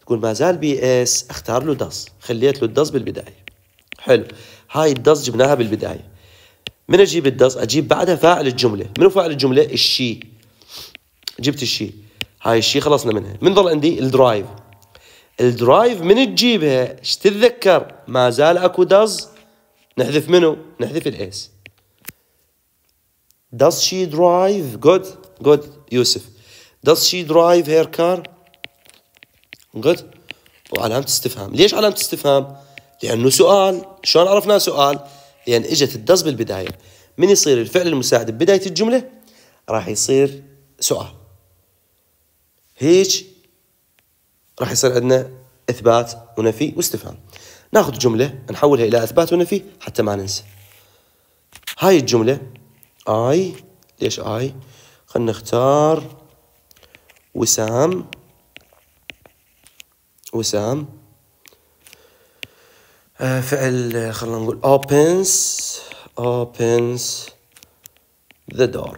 تقول ما زال بي اس اختار له دص خليت له الدص بالبدايه حلو هاي الدص جبناها بالبدايه من اجيب الدص اجيب بعدها فاعل الجمله منو فاعل الجمله الشي جبت الشي هاي الشي خلصنا منها من ضل عندي الدرايف الدرايف من تجيبها ايش تتذكر ما زال اكو دص نحذف منو نحذف الاس Does she drive good good يوسف Does she drive her car غد وعلامة استفهام ليش علامة استفهام لأنه سؤال شلون عرفناه سؤال لأن إجت الدز بالبداية من يصير الفعل المساعد ببداية الجملة راح يصير سؤال هيك راح يصير عندنا إثبات ونفي واستفهام ناخذ جملة نحولها إلى إثبات ونفي حتى ما ننسى هاي الجملة I ليش I خلينا نختار وسام وسام آه، فعل آه، خلينا نقول opens opens the door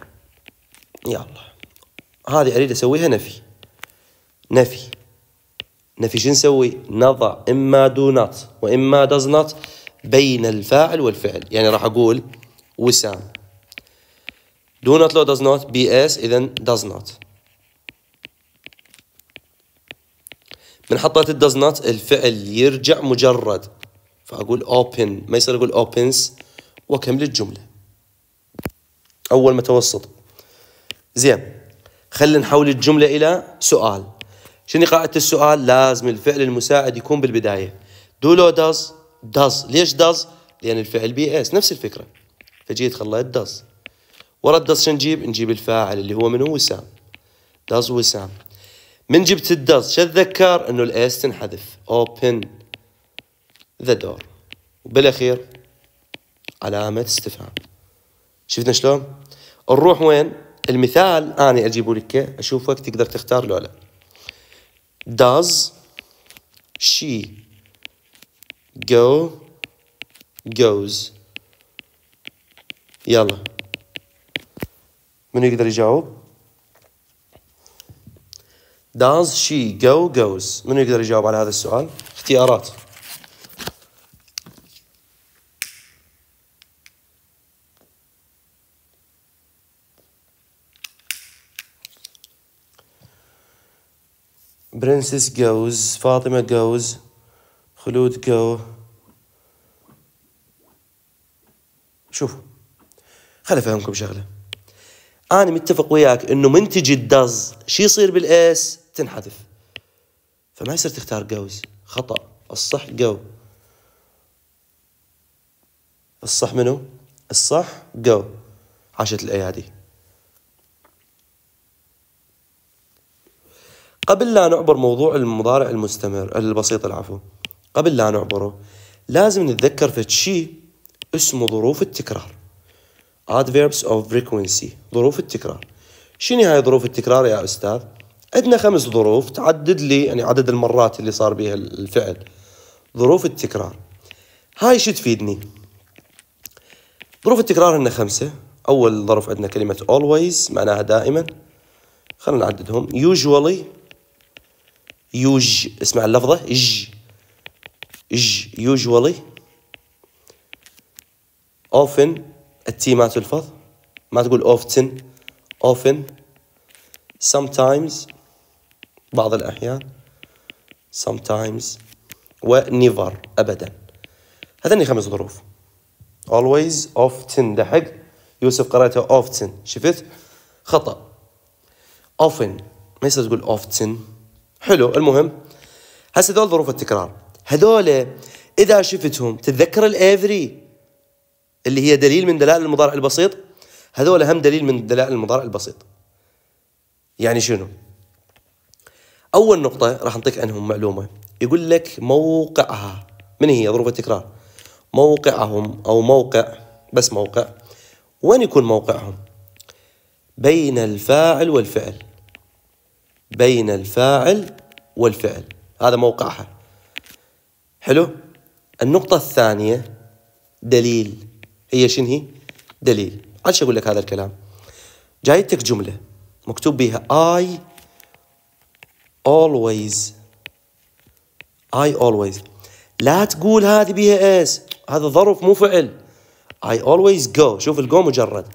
يلا هذه اريد اسويها نفي نفي نفي شو نسوي؟ نضع اما do not واما does not بين الفاعل والفعل يعني راح اقول وسام do not لو does not بي اس اذا does not من حطيت does not الفعل يرجع مجرد فأقول open ما يصير أقول opens وأكمل الجملة أول متوسط زين خلينا نحول الجملة إلى سؤال شنو قاعدة السؤال لازم الفعل المساعد يكون بالبداية دو لو داز داز ليش داز لأن الفعل بي اس نفس الفكرة فجيت خليت داز ورا الداز شنجيب نجيب الفاعل اللي هو من هو وسام داز وسام من جبت الدز تذكر انه الاس تنحذف اوبن ذا دور وبالاخير علامة استفهام شفنا شلون؟ نروح وين؟ المثال انا اجيبه لك اشوفك تقدر تختار لو لا does she go goes يلا من يقدر يجاوب داز شي جو جوز من يقدر يجاوب على هذا السؤال اختيارات Princess جوز فاطمة جوز خلود جو شوفوا خل افهمكم شغله انا متفق وياك انه من تجي الدز شو يصير بالاس تنحذف فما يصير تختار جوز خطأ الصح جو الصح منو؟ الصح جو عاشت الأيادي قبل لا نعبر موضوع المضارع المستمر البسيط العفو قبل لا نعبره لازم نتذكر في شيء اسمه ظروف التكرار adverbs of frequency ظروف التكرار شنو هاي ظروف التكرار يا أستاذ؟ عندنا خمس ظروف تعدد لي يعني عدد المرات اللي صار بها الفعل ظروف التكرار هاي شو تفيدني ظروف التكرار هن خمسة أول ظرف عندنا كلمة always معناها دائما خلينا نعددهم usually يوج اسمع اللفظة ج ج usually often التي ما تلفظ ما تقول often often sometimes بعض الأحيان sometimes و never أبدا هذني خمس ظروف always often دحق يوسف قرأته often شفت خطأ often ما يصير تقول often حلو المهم هسه هذول ظروف التكرار هذول إذا شفتهم تتذكر الافري اللي هي دليل من دلائل المضارع البسيط هذول هم دليل من دلائل المضارع البسيط يعني شنو اول نقطه راح نعطيك عنهم معلومه يقول لك موقعها من هي ظروف التكرار موقعهم او موقع بس موقع وين يكون موقعهم بين الفاعل والفعل بين الفاعل والفعل هذا موقعها حلو النقطة الثانية دليل هي شنو هي؟ دليل عاد اقول لك هذا الكلام جايتك جملة مكتوب بها I always I always لا تقول هذه بها اس هذا ظرف مو فعل I always go شوف الجو مجرد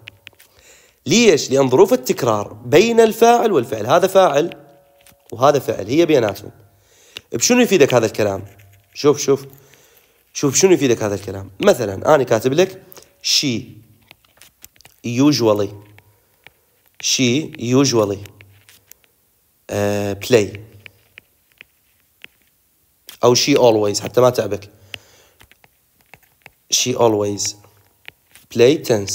ليش؟ لأن ظروف التكرار بين الفاعل والفعل هذا فاعل وهذا فعل هي بيناتهم بشنو يفيدك هذا الكلام؟ شوف شوف شوف شنو يفيدك هذا الكلام مثلا أنا كاتب لك she usually she usually بلاي آه، او she always حتى ما تعبك she always play tense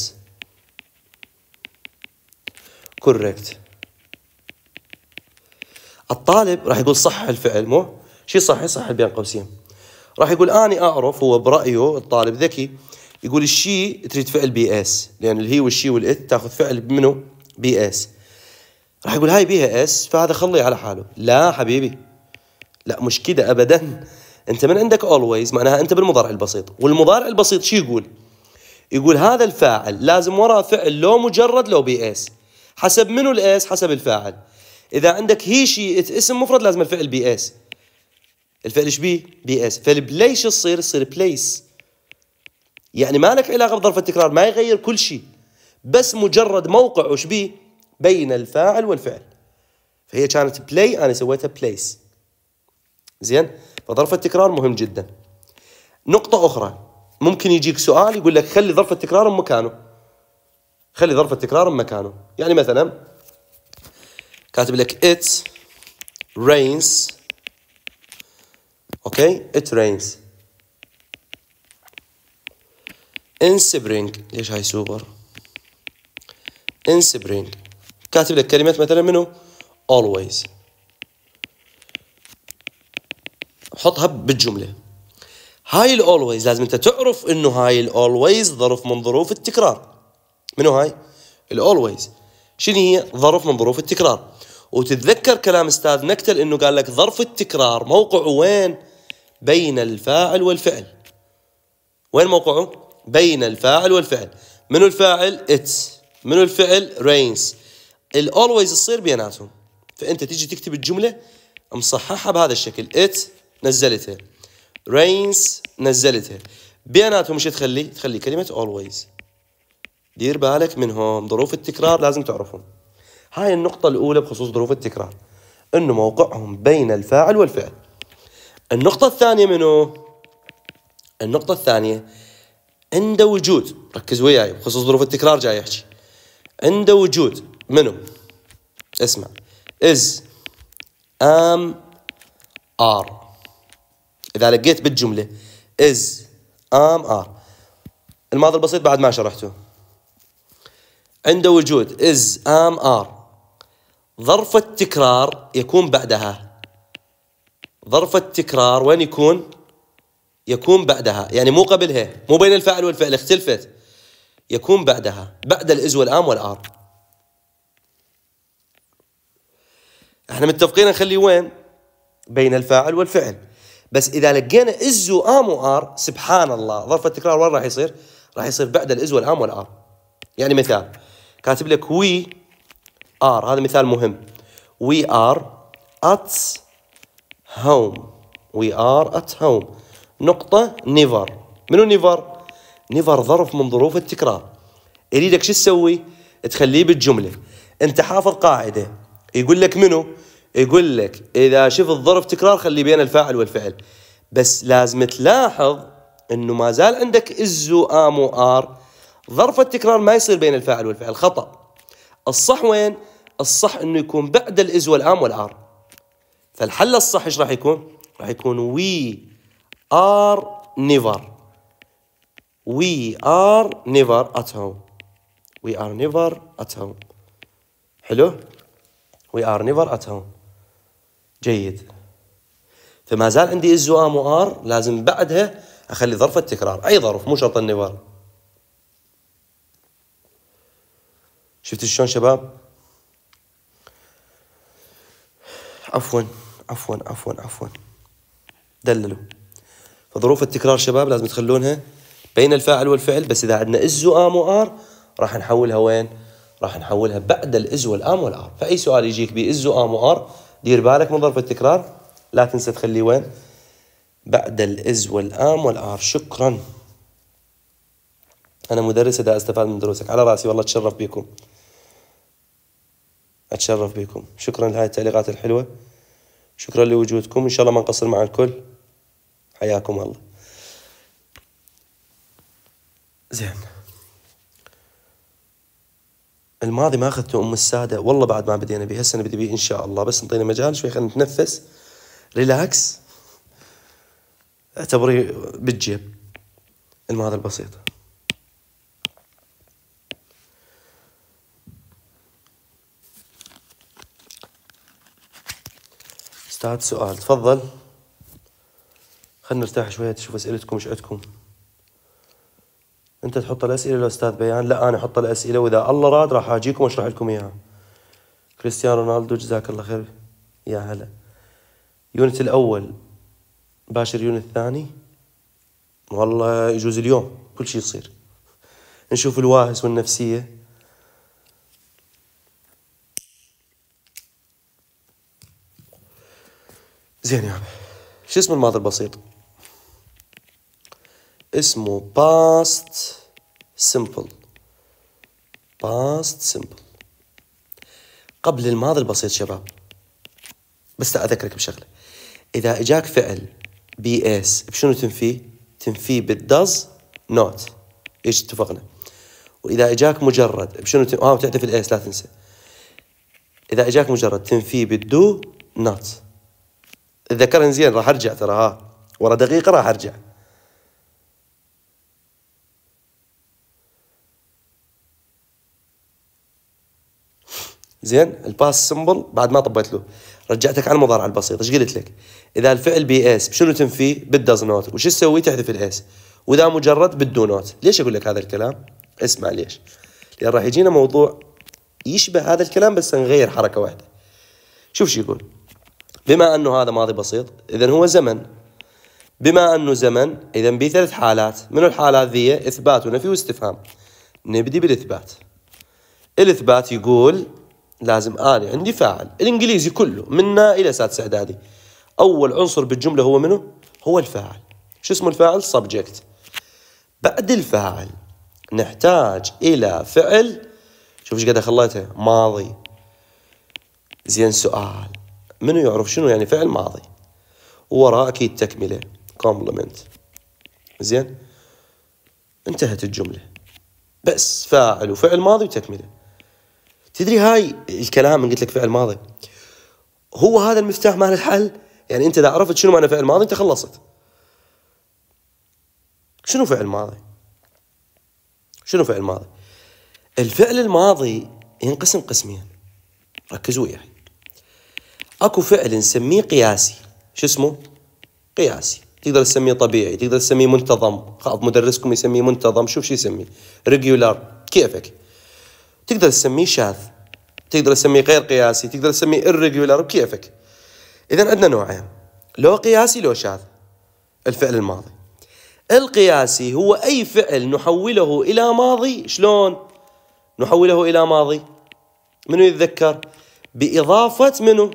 correct الطالب راح يقول صح الفعل مو شي صح صح بين قوسين راح يقول اني اعرف هو برايه الطالب ذكي يقول الشي تريد فعل بي اس لان الهي والشي والات تاخذ فعل منه بي اس راح يقول هاي بيها اس فهذا خليه على حاله لا حبيبي لا مش كده ابدا انت من عندك اولويز معناها انت بالمضارع البسيط والمضارع البسيط شو يقول يقول هذا الفاعل لازم وراه فعل لو مجرد لو بي اس حسب منو الاس حسب الفاعل اذا عندك هي شيء اسم مفرد لازم الفعل بي اس الفعل ايش بيه بي اس فالبليش يصير يصير بليس يعني ما لك علاقه بظرف التكرار ما يغير كل شيء بس مجرد موقع وش بيه بين الفاعل والفعل فهي كانت بلاي انا سويتها بليس زين فظرف التكرار مهم جدا نقطة أخرى ممكن يجيك سؤال يقول لك خلي ظرف التكرار بمكانه خلي ظرف التكرار بمكانه يعني مثلا كاتب لك it rains اوكي it rains in spring ليش هاي سوبر in spring كاتب لك كلمات مثلا منو always حطها بالجمله هاي الاولويز لازم انت تعرف انه هاي الاولويز ظرف من ظروف التكرار منو هاي الاولويز شنو هي ظرف من ظروف التكرار وتتذكر كلام استاذ نكتل انه قال لك ظرف التكرار موقعه وين بين الفاعل والفعل وين موقعه بين الفاعل والفعل منو الفاعل اتس منو الفعل رينز الاولويز تصير بيناتهم فانت تيجي تكتب الجمله مصححها بهذا الشكل ات نزلتها رينز نزلتها بيناتهم مش تخلي تخلي كلمه اولويز دير بالك منهم ظروف التكرار لازم تعرفهم هاي النقطة الأولى بخصوص ظروف التكرار أنه موقعهم بين الفاعل والفعل النقطة الثانية منه النقطة الثانية عنده وجود ركز وياي بخصوص ظروف التكرار جاي أحكي عنده وجود منو اسمع is am are إذا لقيت بالجملة is am are الماضي البسيط بعد ما شرحته عنده وجود is am are ظرف التكرار يكون بعدها ظرف التكرار وين يكون؟ يكون بعدها يعني مو قبلها مو بين الفاعل والفعل اختلفت يكون بعدها بعد الإز والآم والآر احنا متفقين نخلي وين بين الفاعل والفعل بس اذا لقينا از وام وار سبحان الله ظرف التكرار وين راح يصير راح يصير بعد الاز والام والار يعني مثال كاتب لك وي ار هذا مثال مهم وي ار ات هوم وي ار ات هوم نقطه نيفر منو نيفر نيفر ظرف من ظروف التكرار يريدك شو تسوي تخليه بالجمله انت حافظ قاعده يقول لك منو يقول لك اذا شفت ظرف تكرار خلي بين الفاعل والفعل بس لازم تلاحظ انه ما زال عندك از وام وار ظرف التكرار ما يصير بين الفاعل والفعل خطا الصح وين الصح انه يكون بعد الاز والام والار فالحل الصح ايش راح يكون راح يكون وي ار نيفر وي ار نيفر ات هوم وي ار نيفر ات هوم حلو وي ار نيفر ات هوم جيد فما زال عندي از و ار لازم بعدها اخلي ظرف التكرار اي ظرف مو شرط النيفر شفت شلون شباب عفوا عفوا عفوا عفوا دللوا فظروف التكرار شباب لازم تخلونها بين الفاعل والفعل بس اذا عندنا از و ار راح نحولها وين؟ راح نحولها بعد الإز والآم والآر فأي سؤال يجيك بإز وآم وآر دير بالك من ظرف التكرار لا تنسى تخليه وين بعد الإز والآم والآر شكرا أنا مدرس اذا أستفاد من دروسك على رأسي والله أتشرف بكم أتشرف بكم شكرا لهاي التعليقات الحلوة شكرا لوجودكم إن شاء الله ما نقصر مع الكل حياكم الله زين الماضي ما اخذته ام الساده والله بعد ما بدينا به هسه بدي به ان شاء الله بس نعطينا مجال شوي خلينا نتنفس ريلاكس اعتبري بالجيب الماضي البسيط استاذ سؤال تفضل خلينا نرتاح شوية تشوف اسئلتكم ايش عندكم انت تحط الاسئله للاستاذ بيان لا انا احط الاسئله واذا الله راد راح اجيكم واشرح لكم اياها كريستيانو رونالدو جزاك الله خير يا هلا يونت الاول باشر يونت الثاني والله يجوز اليوم كل شيء يصير نشوف الواهس والنفسيه زين يا شو اسم الماضي البسيط اسمه past simple past simple قبل الماضي البسيط شباب بس أذكرك بشغلة إذا إجاك فعل بي اس بشنو تنفيه؟ تنفيه بالدز نوت ايش اتفقنا وإذا إجاك مجرد بشنو تن... اه تعتفي الاس لا تنسى إذا إجاك مجرد تنفيه بالدو نوت تذكرني زين راح أرجع ترى ها ورا دقيقة راح أرجع زين الباس سمبل بعد ما طبيت له رجعتك على المضارع البسيط ايش قلت لك اذا الفعل بي اس بشنو تنفي؟ بالداز نوت وش تسوي تحذف الاس واذا مجرد بالدو نوت ليش اقول لك هذا الكلام اسمع ليش لان راح يجينا موضوع يشبه هذا الكلام بس نغير حركه واحده شوف شو يقول بما انه هذا ماضي بسيط اذا هو زمن بما انه زمن اذا ثلاث حالات من الحالات ذي اثبات ونفي واستفهام نبدي بالاثبات الاثبات يقول لازم أنا عندي فاعل الإنجليزي كله منا إلى سادس إعدادي أول عنصر بالجملة هو منه هو الفاعل شو اسمه الفاعل subject بعد الفاعل نحتاج إلى فعل شوف ايش قد خليتها ماضي زين سؤال منو يعرف شنو يعني فعل ماضي وراء اكيد تكمله كومبلمنت زين انتهت الجمله بس فاعل وفعل ماضي وتكمله تدري هاي الكلام من قلت لك فعل ماضي هو هذا المفتاح مال الحل يعني انت اذا عرفت شنو معنى فعل ماضي انت خلصت شنو فعل ماضي شنو فعل ماضي الفعل الماضي ينقسم قسمين ركزوا وياي اكو فعل نسميه قياسي شو اسمه قياسي تقدر تسميه طبيعي تقدر تسميه منتظم خاف مدرسكم يسميه منتظم شوف شو يسميه ريجولار كيفك تقدر تسميه شاذ تقدر تسميه غير قياسي تقدر تسميه irregular بكيفك إذا عندنا نوعين لو قياسي لو شاذ الفعل الماضي القياسي هو أي فعل نحوله إلى ماضي شلون نحوله إلى ماضي منو يتذكر بإضافة منو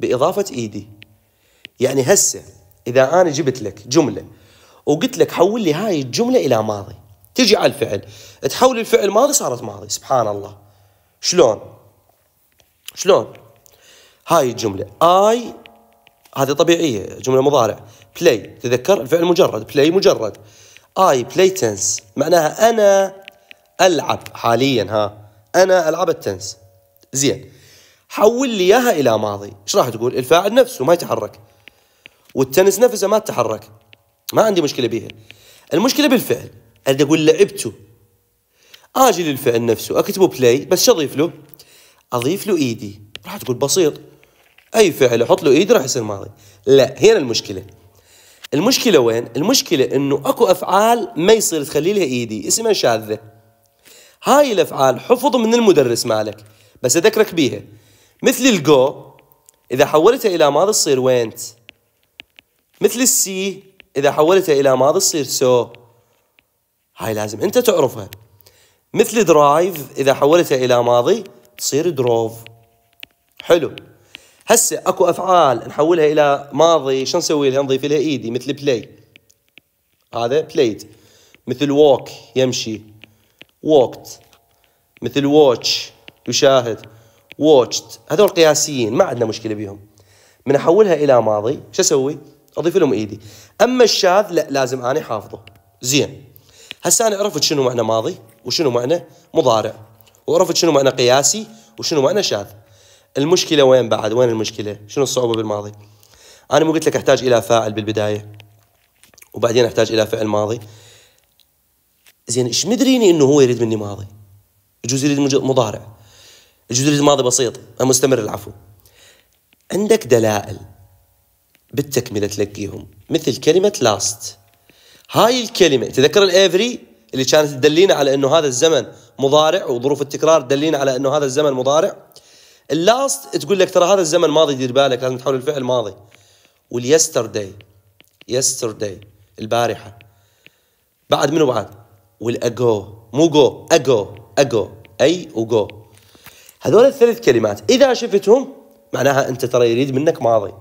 بإضافة إيدي يعني هسه إذا أنا جبت لك جملة وقلت لك حول لي هاي الجملة إلى ماضي تجي على الفعل تحول الفعل ماضي صارت ماضي سبحان الله شلون شلون هاي الجملة I هذه طبيعية جملة مضارع play تذكر الفعل مجرد play مجرد I play tense معناها أنا ألعب حاليا ها أنا ألعب التنس زين حول لي إياها إلى ماضي إيش راح تقول الفاعل نفسه ما يتحرك والتنس نفسه ما تتحرك ما عندي مشكلة بيها المشكلة بالفعل انا اقول لعبته اجي للفعل نفسه اكتبه بلاي بس شو اضيف له؟ اضيف له ايدي راح تقول بسيط اي فعل احط له ايدي راح يصير ماضي لا هنا المشكله المشكله وين؟ المشكله انه اكو افعال ما يصير تخلي لها ايدي اسمها شاذه هاي الافعال حفظ من المدرس مالك بس اذكرك بيها مثل الجو اذا حولتها الى ماضي تصير وينت مثل السي اذا حولتها الى ماضي تصير سو so. هاي لازم انت تعرفها مثل درايف اذا حولتها الى ماضي تصير دروف حلو هسه اكو افعال نحولها الى ماضي شو نسوي لها نضيف لها ايدي مثل بلاي هذا بلايد مثل ووك يمشي ووكت مثل ووتش يشاهد ووتشت هذول قياسيين ما عندنا مشكله بيهم من احولها الى ماضي شو اسوي؟ اضيف لهم ايدي اما الشاذ لا لازم اني حافظه زين هسه انا عرفت شنو معنى ماضي وشنو معنى مضارع وعرفت شنو معنى قياسي وشنو معنى شاذ المشكله وين بعد وين المشكله شنو الصعوبه بالماضي انا مو قلت لك احتاج الى فاعل بالبدايه وبعدين احتاج الى فعل ماضي زين ايش مدريني انه هو يريد مني ماضي يجوز يريد مضارع يجوز يريد ماضي بسيط مستمر العفو عندك دلائل بالتكمله تلقيهم مثل كلمه لاست هاي الكلمة تذكر الافري اللي كانت تدلينا على انه هذا الزمن مضارع وظروف التكرار تدلينا على انه هذا الزمن مضارع اللاست تقول لك ترى هذا الزمن ماضي دير بالك لازم تحول الفعل ماضي واليسترداي يسترداي البارحة بعد منو بعد والاجو مو جو اجو اجو اي وجو هذول الثلاث كلمات اذا شفتهم معناها انت ترى يريد منك ماضي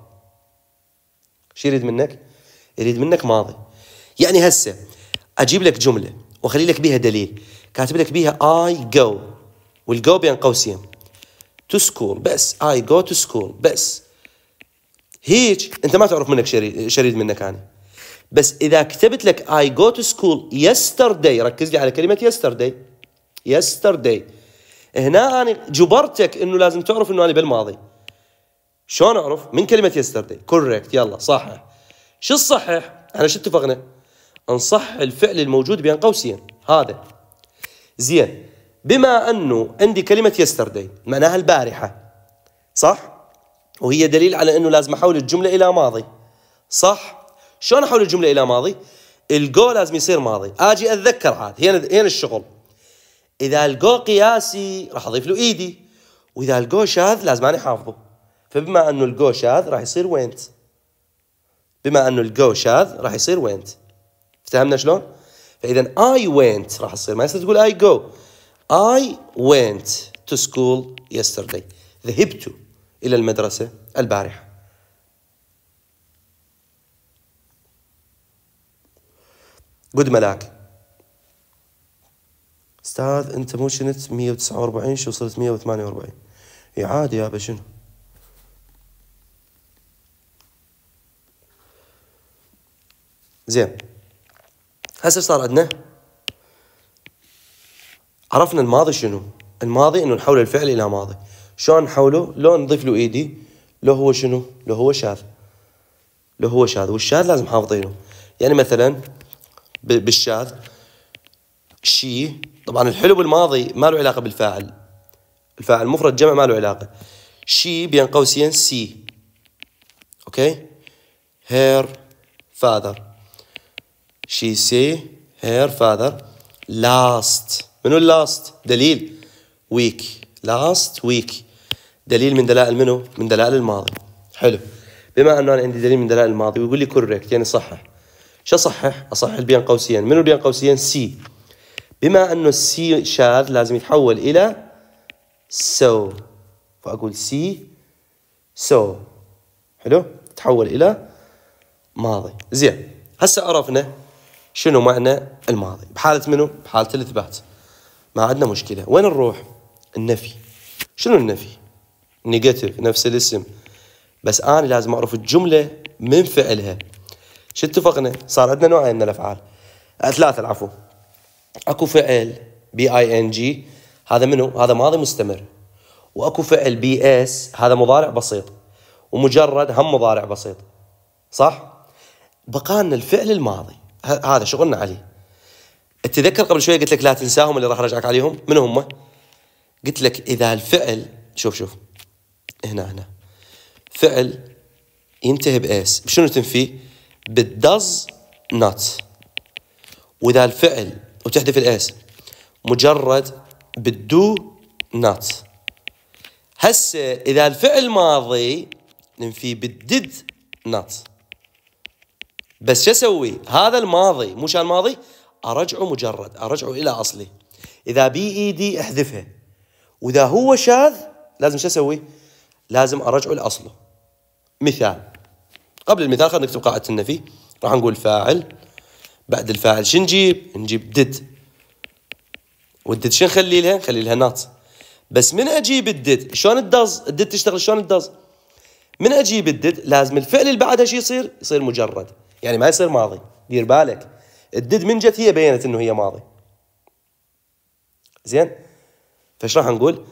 شو يريد منك يريد منك ماضي يعني هسه اجيب لك جمله واخلي لك بها دليل كاتب لك بها اي جو والجو بين قوسين تو سكول بس اي جو تو سكول بس هيج انت ما تعرف منك شريد, شريد منك انا بس اذا كتبت لك اي جو تو سكول يسترداي ركز لي على كلمه يسترداي يسترداي هنا انا جبرتك انه لازم تعرف انه انا بالماضي شلون اعرف من كلمه يسترداي كوريكت يلا صحح شو الصحح احنا شو اتفقنا نصح الفعل الموجود بين قوسين هذا زين بما أنه عندي كلمة يسترداي معناها البارحة صح؟ وهي دليل على أنه لازم أحول الجملة إلى ماضي صح؟ شلون أحول الجملة إلى ماضي؟ الجو لازم يصير ماضي أجي أتذكر عاد هنا هنا الشغل إذا الجو قياسي راح أضيف له إيدي وإذا الجو شاذ لازم أنا حافظه فبما أنه الجو شاذ راح يصير وينت بما أنه الجو شاذ راح يصير وينت فهمنا شلون؟ فاذا اي went راح تصير ما يصير تقول اي جو اي went to school yesterday ذهبت الى المدرسه البارحه قد ملاك استاذ انت مو شنت 149 شو وصلت 148 يا عادي يابا شنو زين هسه صار عندنا عرفنا الماضي شنو الماضي انه نحول الفعل الى ماضي شلون نحوله لو نضيف له ايدي لو هو شنو لو هو شاذ لو هو شاذ والشاذ لازم حافظينه يعني مثلا بالشاذ شي طبعا الحلو بالماضي ما له علاقه بالفاعل الفاعل مفرد جمع ما له علاقه شي بين قوسين سي اوكي هير فاذر she say her father last منو last دليل week last week دليل من دلائل منو من دلائل الماضي حلو بما انه انا عندي دليل من دلائل الماضي ويقول لي correct يعني صحح شو اصحح اصحح بين قوسين منو بين قوسين سي بما انه السي شاذ لازم يتحول الى so فاقول سي so حلو تحول الى ماضي زين هسه عرفنا شنو معنى الماضي بحالة منو؟ بحالة الإثبات ما عندنا مشكلة وين نروح؟ النفي شنو النفي؟ نيجاتيف نفس الاسم بس أنا لازم أعرف الجملة من فعلها شو اتفقنا؟ صار عندنا نوعين من الأفعال ثلاثة العفو اكو فعل بي اي ان جي هذا منو؟ هذا ماضي مستمر واكو فعل بي اس هذا مضارع بسيط ومجرد هم مضارع بسيط صح؟ بقى لنا الفعل الماضي هذا شغلنا عليه تذكر قبل شويه قلت لك لا تنساهم اللي راح ارجعك عليهم من هم؟ قلت لك اذا الفعل شوف شوف هنا هنا فعل ينتهي باس بشنو تنفيه؟ بالدز نوت واذا الفعل وتحذف الاس مجرد بالدو نوت هسه اذا الفعل ماضي ننفيه بالديد نوت بس شو اسوي؟ هذا الماضي مو شان ماضي ارجعه مجرد ارجعه الى اصلي. اذا بي اي دي احذفها واذا هو شاذ لازم شو اسوي؟ لازم ارجعه لاصله مثال قبل المثال خلينا نكتب قاعده النفي راح نقول فاعل بعد الفاعل شو نجيب؟ نجيب دد والدد شو نخلي لها؟ نخلي لها نات بس من اجيب الدد شلون الدز؟ الدد تشتغل شلون الدز؟ من اجيب الدد لازم الفعل اللي بعدها شو يصير؟ يصير مجرد يعني ما يصير ماضي دير بالك الدد من جت هي بينت انه هي ماضي زين فايش راح نقول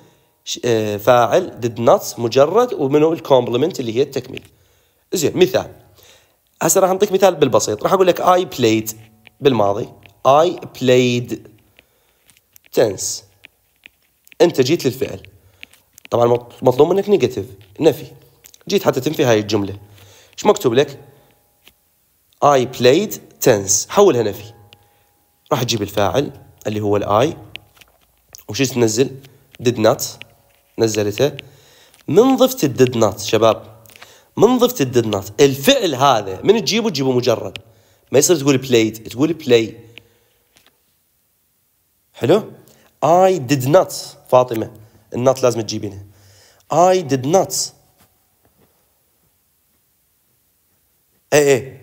آه، فاعل ديد نوت مجرد ومنه الكومبلمنت اللي هي التكميل زين مثال هسه راح اعطيك مثال بالبسيط راح اقول لك اي بلايد بالماضي اي بلايد تنس انت جيت للفعل طبعا مطلوب منك نيجاتيف نفي جيت حتى تنفي هاي الجمله ايش مكتوب لك I played tennis حولها نفي راح تجيب الفاعل اللي هو الاي وش تنزل did not نزلته من ضفت الديد not شباب من ضفت الديد not الفعل هذا من تجيبه تجيبه مجرد ما يصير تقول played تقول play حلو I did not فاطمة النات لازم تجيبينها I did not اي اي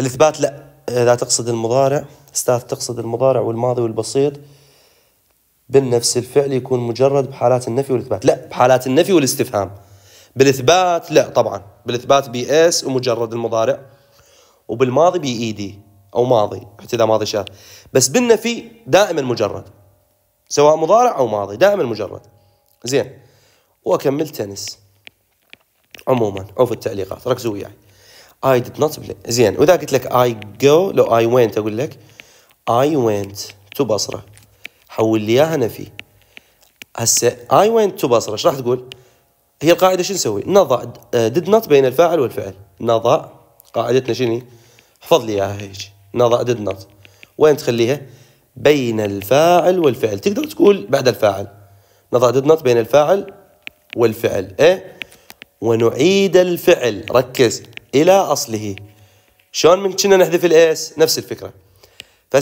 الاثبات لا اذا تقصد المضارع استاذ تقصد المضارع والماضي والبسيط بالنفس الفعل يكون مجرد بحالات النفي والاثبات لا بحالات النفي والاستفهام بالاثبات لا طبعا بالاثبات بي اس ومجرد المضارع وبالماضي بي اي دي او ماضي حتى اذا ماضي شاذ بس بالنفي دائما مجرد سواء مضارع او ماضي دائما مجرد زين واكمل تنس عموما او في التعليقات ركزوا وياي I did not play زين وإذا قلت لك I go لو I went أقول لك I went to بصرة حول لي إياها نفي هسه I went to بصرة ايش راح تقول؟ هي القاعدة شو نسوي؟ نضع آه، did not بين الفاعل والفعل نضع قاعدتنا شنو؟ احفظ لي اياها هيك نضع did not وين تخليها؟ بين الفاعل والفعل تقدر تقول بعد الفاعل نضع did not بين الفاعل والفعل ايه ونعيد الفعل ركز إلى أصله شلون من كنا نحذف الإس نفس الفكرة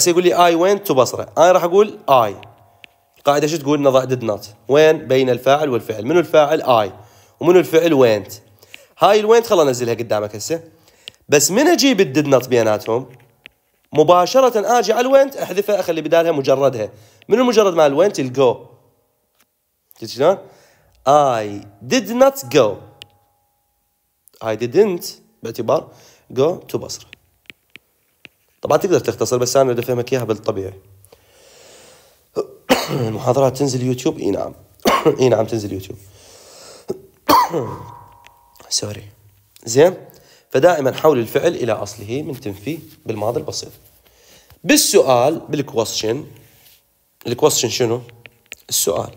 يقول لي اي وين تو بصرة أنا راح أقول اي القاعدة شو تقول نضع ديد نوت وين بين الفاعل والفعل منو الفاعل اي ومنو الفعل وينت هاي الوينت خلنا انزلها قدامك هسه بس من اجيب الديد نوت بيناتهم مباشرة اجي على الوينت احذفها اخلي بدالها مجردها من المجرد مال الوينت الجو شفت شلون؟ اي ديد نوت جو اي didn't باعتبار جو تو بصره طبعا تقدر تختصر بس انا بدي افهمك اياها بالطبيعي المحاضرات تنزل يوتيوب اي نعم اي نعم تنزل يوتيوب سوري زين فدائما حول الفعل الى اصله من تنفيه بالماضي البسيط بالسؤال بالكوستشن الكوستشن شنو السؤال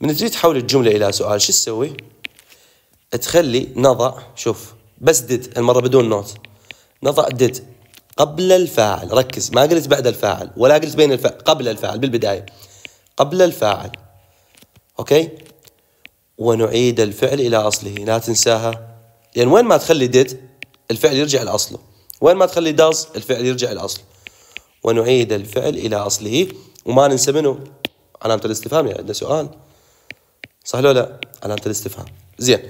من تريد تحول الجمله الى سؤال شو تسوي تخلي نضع شوف بس ديد المرة بدون نوت نضع ديد قبل الفاعل ركز ما قلت بعد الفاعل ولا قلت بين الفاعل قبل الفاعل بالبداية قبل الفاعل أوكي ونعيد الفعل إلى أصله لا تنساها لأن وين ما تخلي ديد الفعل يرجع لأصله وين ما تخلي داز الفعل يرجع لأصله ونعيد الفعل إلى أصله وما ننسى منه علامة الاستفهام يعني عندنا سؤال صح لو لا علامة الاستفهام زين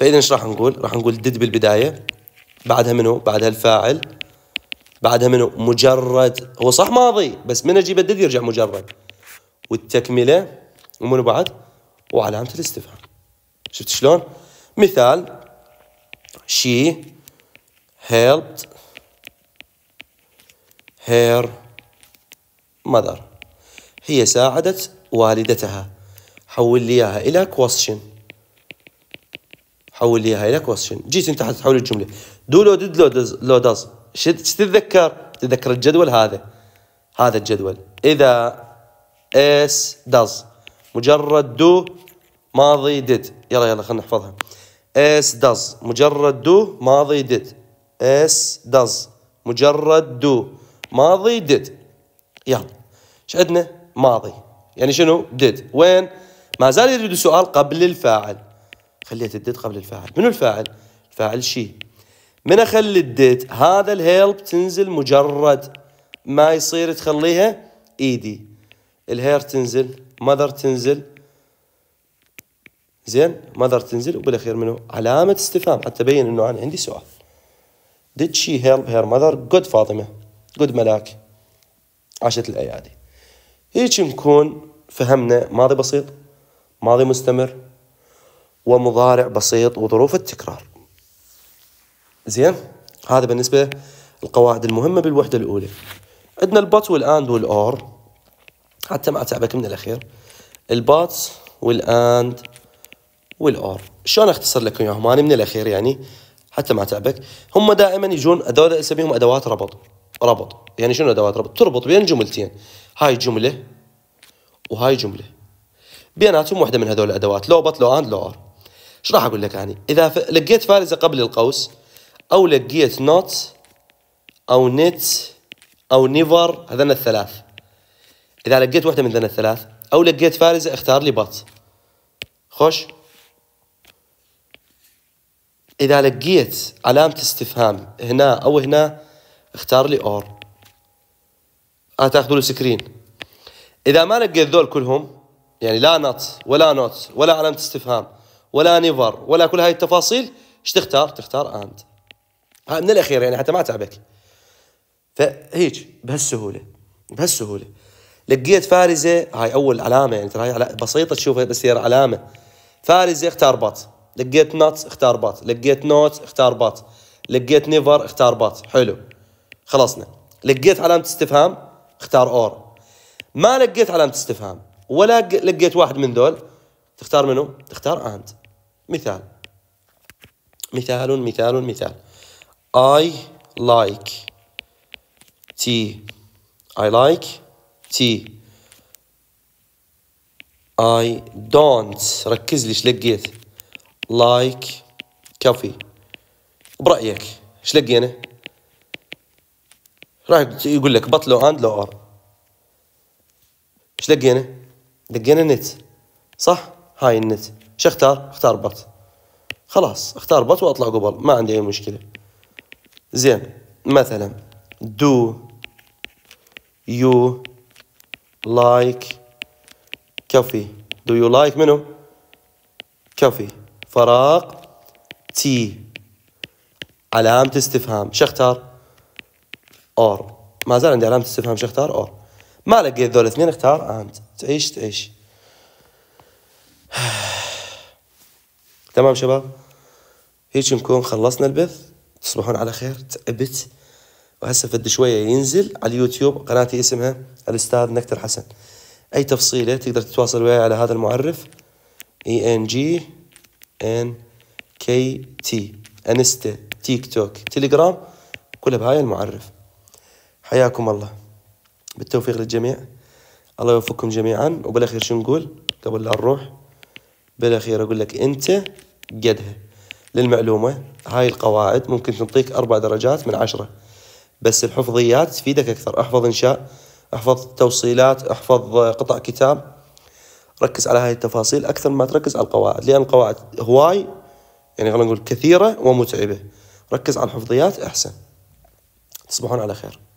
فاذا ايش راح نقول؟ راح نقول did بالبدايه بعدها منو؟ بعدها الفاعل بعدها منو؟ مجرد هو صح ماضي بس من اجيب الدد يرجع مجرد والتكمله ومنو بعد؟ وعلامه الاستفهام شفت شلون؟ مثال she helped her mother هي ساعدت والدتها حول لي اياها الى question حول لي هاي لا كويستشن جيت انت حتحول الجمله دو لودد لودز لودز تتذكر تتذكر الجدول هذا هذا الجدول اذا اس داز مجرد دو ماضي ديد يلا يلا خلينا نحفظها اس داز مجرد دو ماضي ديد اس داز مجرد دو ماضي ديد يلا ايش عندنا ماضي يعني شنو ديد وين ما زال يريد سؤال قبل الفاعل خليت الديت قبل الفاعل منو الفاعل الفاعل شي من اخلي الديت هذا الهيلب تنزل مجرد ما يصير تخليها ايدي e الهير تنزل ماذر تنزل زين ماذر تنزل وبالاخير منو علامه استفهام حتى تبين انه انا عندي سؤال did she help her mother good فاطمه good ملاك عاشت الايادي هيك نكون فهمنا ماضي بسيط ماضي مستمر ومضارع بسيط وظروف التكرار زين هذا بالنسبة القواعد المهمة بالوحدة الأولى عندنا البات والآند والأور حتى ما أتعبك من الأخير البات والآند والأور شلون أختصر لكم إياهم أنا من الأخير يعني حتى ما أتعبك هم دائما يجون هذول أسميهم أدوات ربط ربط يعني شنو أدوات ربط تربط بين جملتين هاي جملة وهاي جملة بيناتهم واحدة من هذول الأدوات لو بط لو آند لو أور ايش راح اقول لك يعني اذا لقيت فارزه قبل القوس او لقيت نوت او نت او نيفر هذن الثلاث اذا لقيت واحده من ذن الثلاث او لقيت فارزه اختار لي بط خوش اذا لقيت علامه استفهام هنا او هنا اختار لي اور هتاخذوا له سكرين اذا ما لقيت ذول كلهم يعني لا نط ولا نوت ولا علامه استفهام ولا نيفر ولا كل هاي التفاصيل ايش تختار؟ تختار اند من الاخير يعني حتى ما اتعبك فهيج بهالسهوله بهالسهوله لقيت فارزه هاي اول علامه يعني ترى هاي بسيطه تشوفها بس هي علامه فارزه اختار بط لقيت نوت اختار بط لقيت نوت اختار بط لقيت نيفر اختار بط حلو خلصنا لقيت علامه استفهام اختار اور ما لقيت علامه استفهام ولا لقيت واحد من دول تختار منو تختار اند مثال مثال مثال مثال I like tea I like tea I don't ركز لي شلقيت like coffee برأيك ايش لقينا؟ راح يقول لك بطلو اند لو ار ايش لقينا؟ لقينا نت صح؟ هاي النت شو اختار؟ اختار بط خلاص اختار بط واطلع قبل ما عندي اي مشكله زين مثلا دو يو لايك كوفي دو يو لايك منو كوفي فراغ تي علامة استفهام شو اختار اور ما زال عندي علامة استفهام شو اختار اور ما لقيت ذول الاثنين اختار انت تعيش تعيش تمام شباب هيك نكون خلصنا البث تصبحون على خير تعبت وهسه فد شويه ينزل على اليوتيوب قناتي اسمها الاستاذ نكتر حسن اي تفصيله تقدر تتواصل وياي على هذا المعرف اي ان جي ان كي تي انستا تيك توك تليجرام كلها بهاي المعرف حياكم الله بالتوفيق للجميع الله يوفقكم جميعا وبالاخير شو نقول قبل لا نروح بالاخير اقول لك انت قدها للمعلومة هاي القواعد ممكن تنطيك أربع درجات من عشرة بس الحفظيات تفيدك أكثر احفظ إنشاء احفظ توصيلات احفظ قطع كتاب ركز على هاي التفاصيل أكثر ما تركز على القواعد لأن القواعد هواي يعني خلينا نقول كثيرة ومتعبة ركز على الحفظيات أحسن تصبحون على خير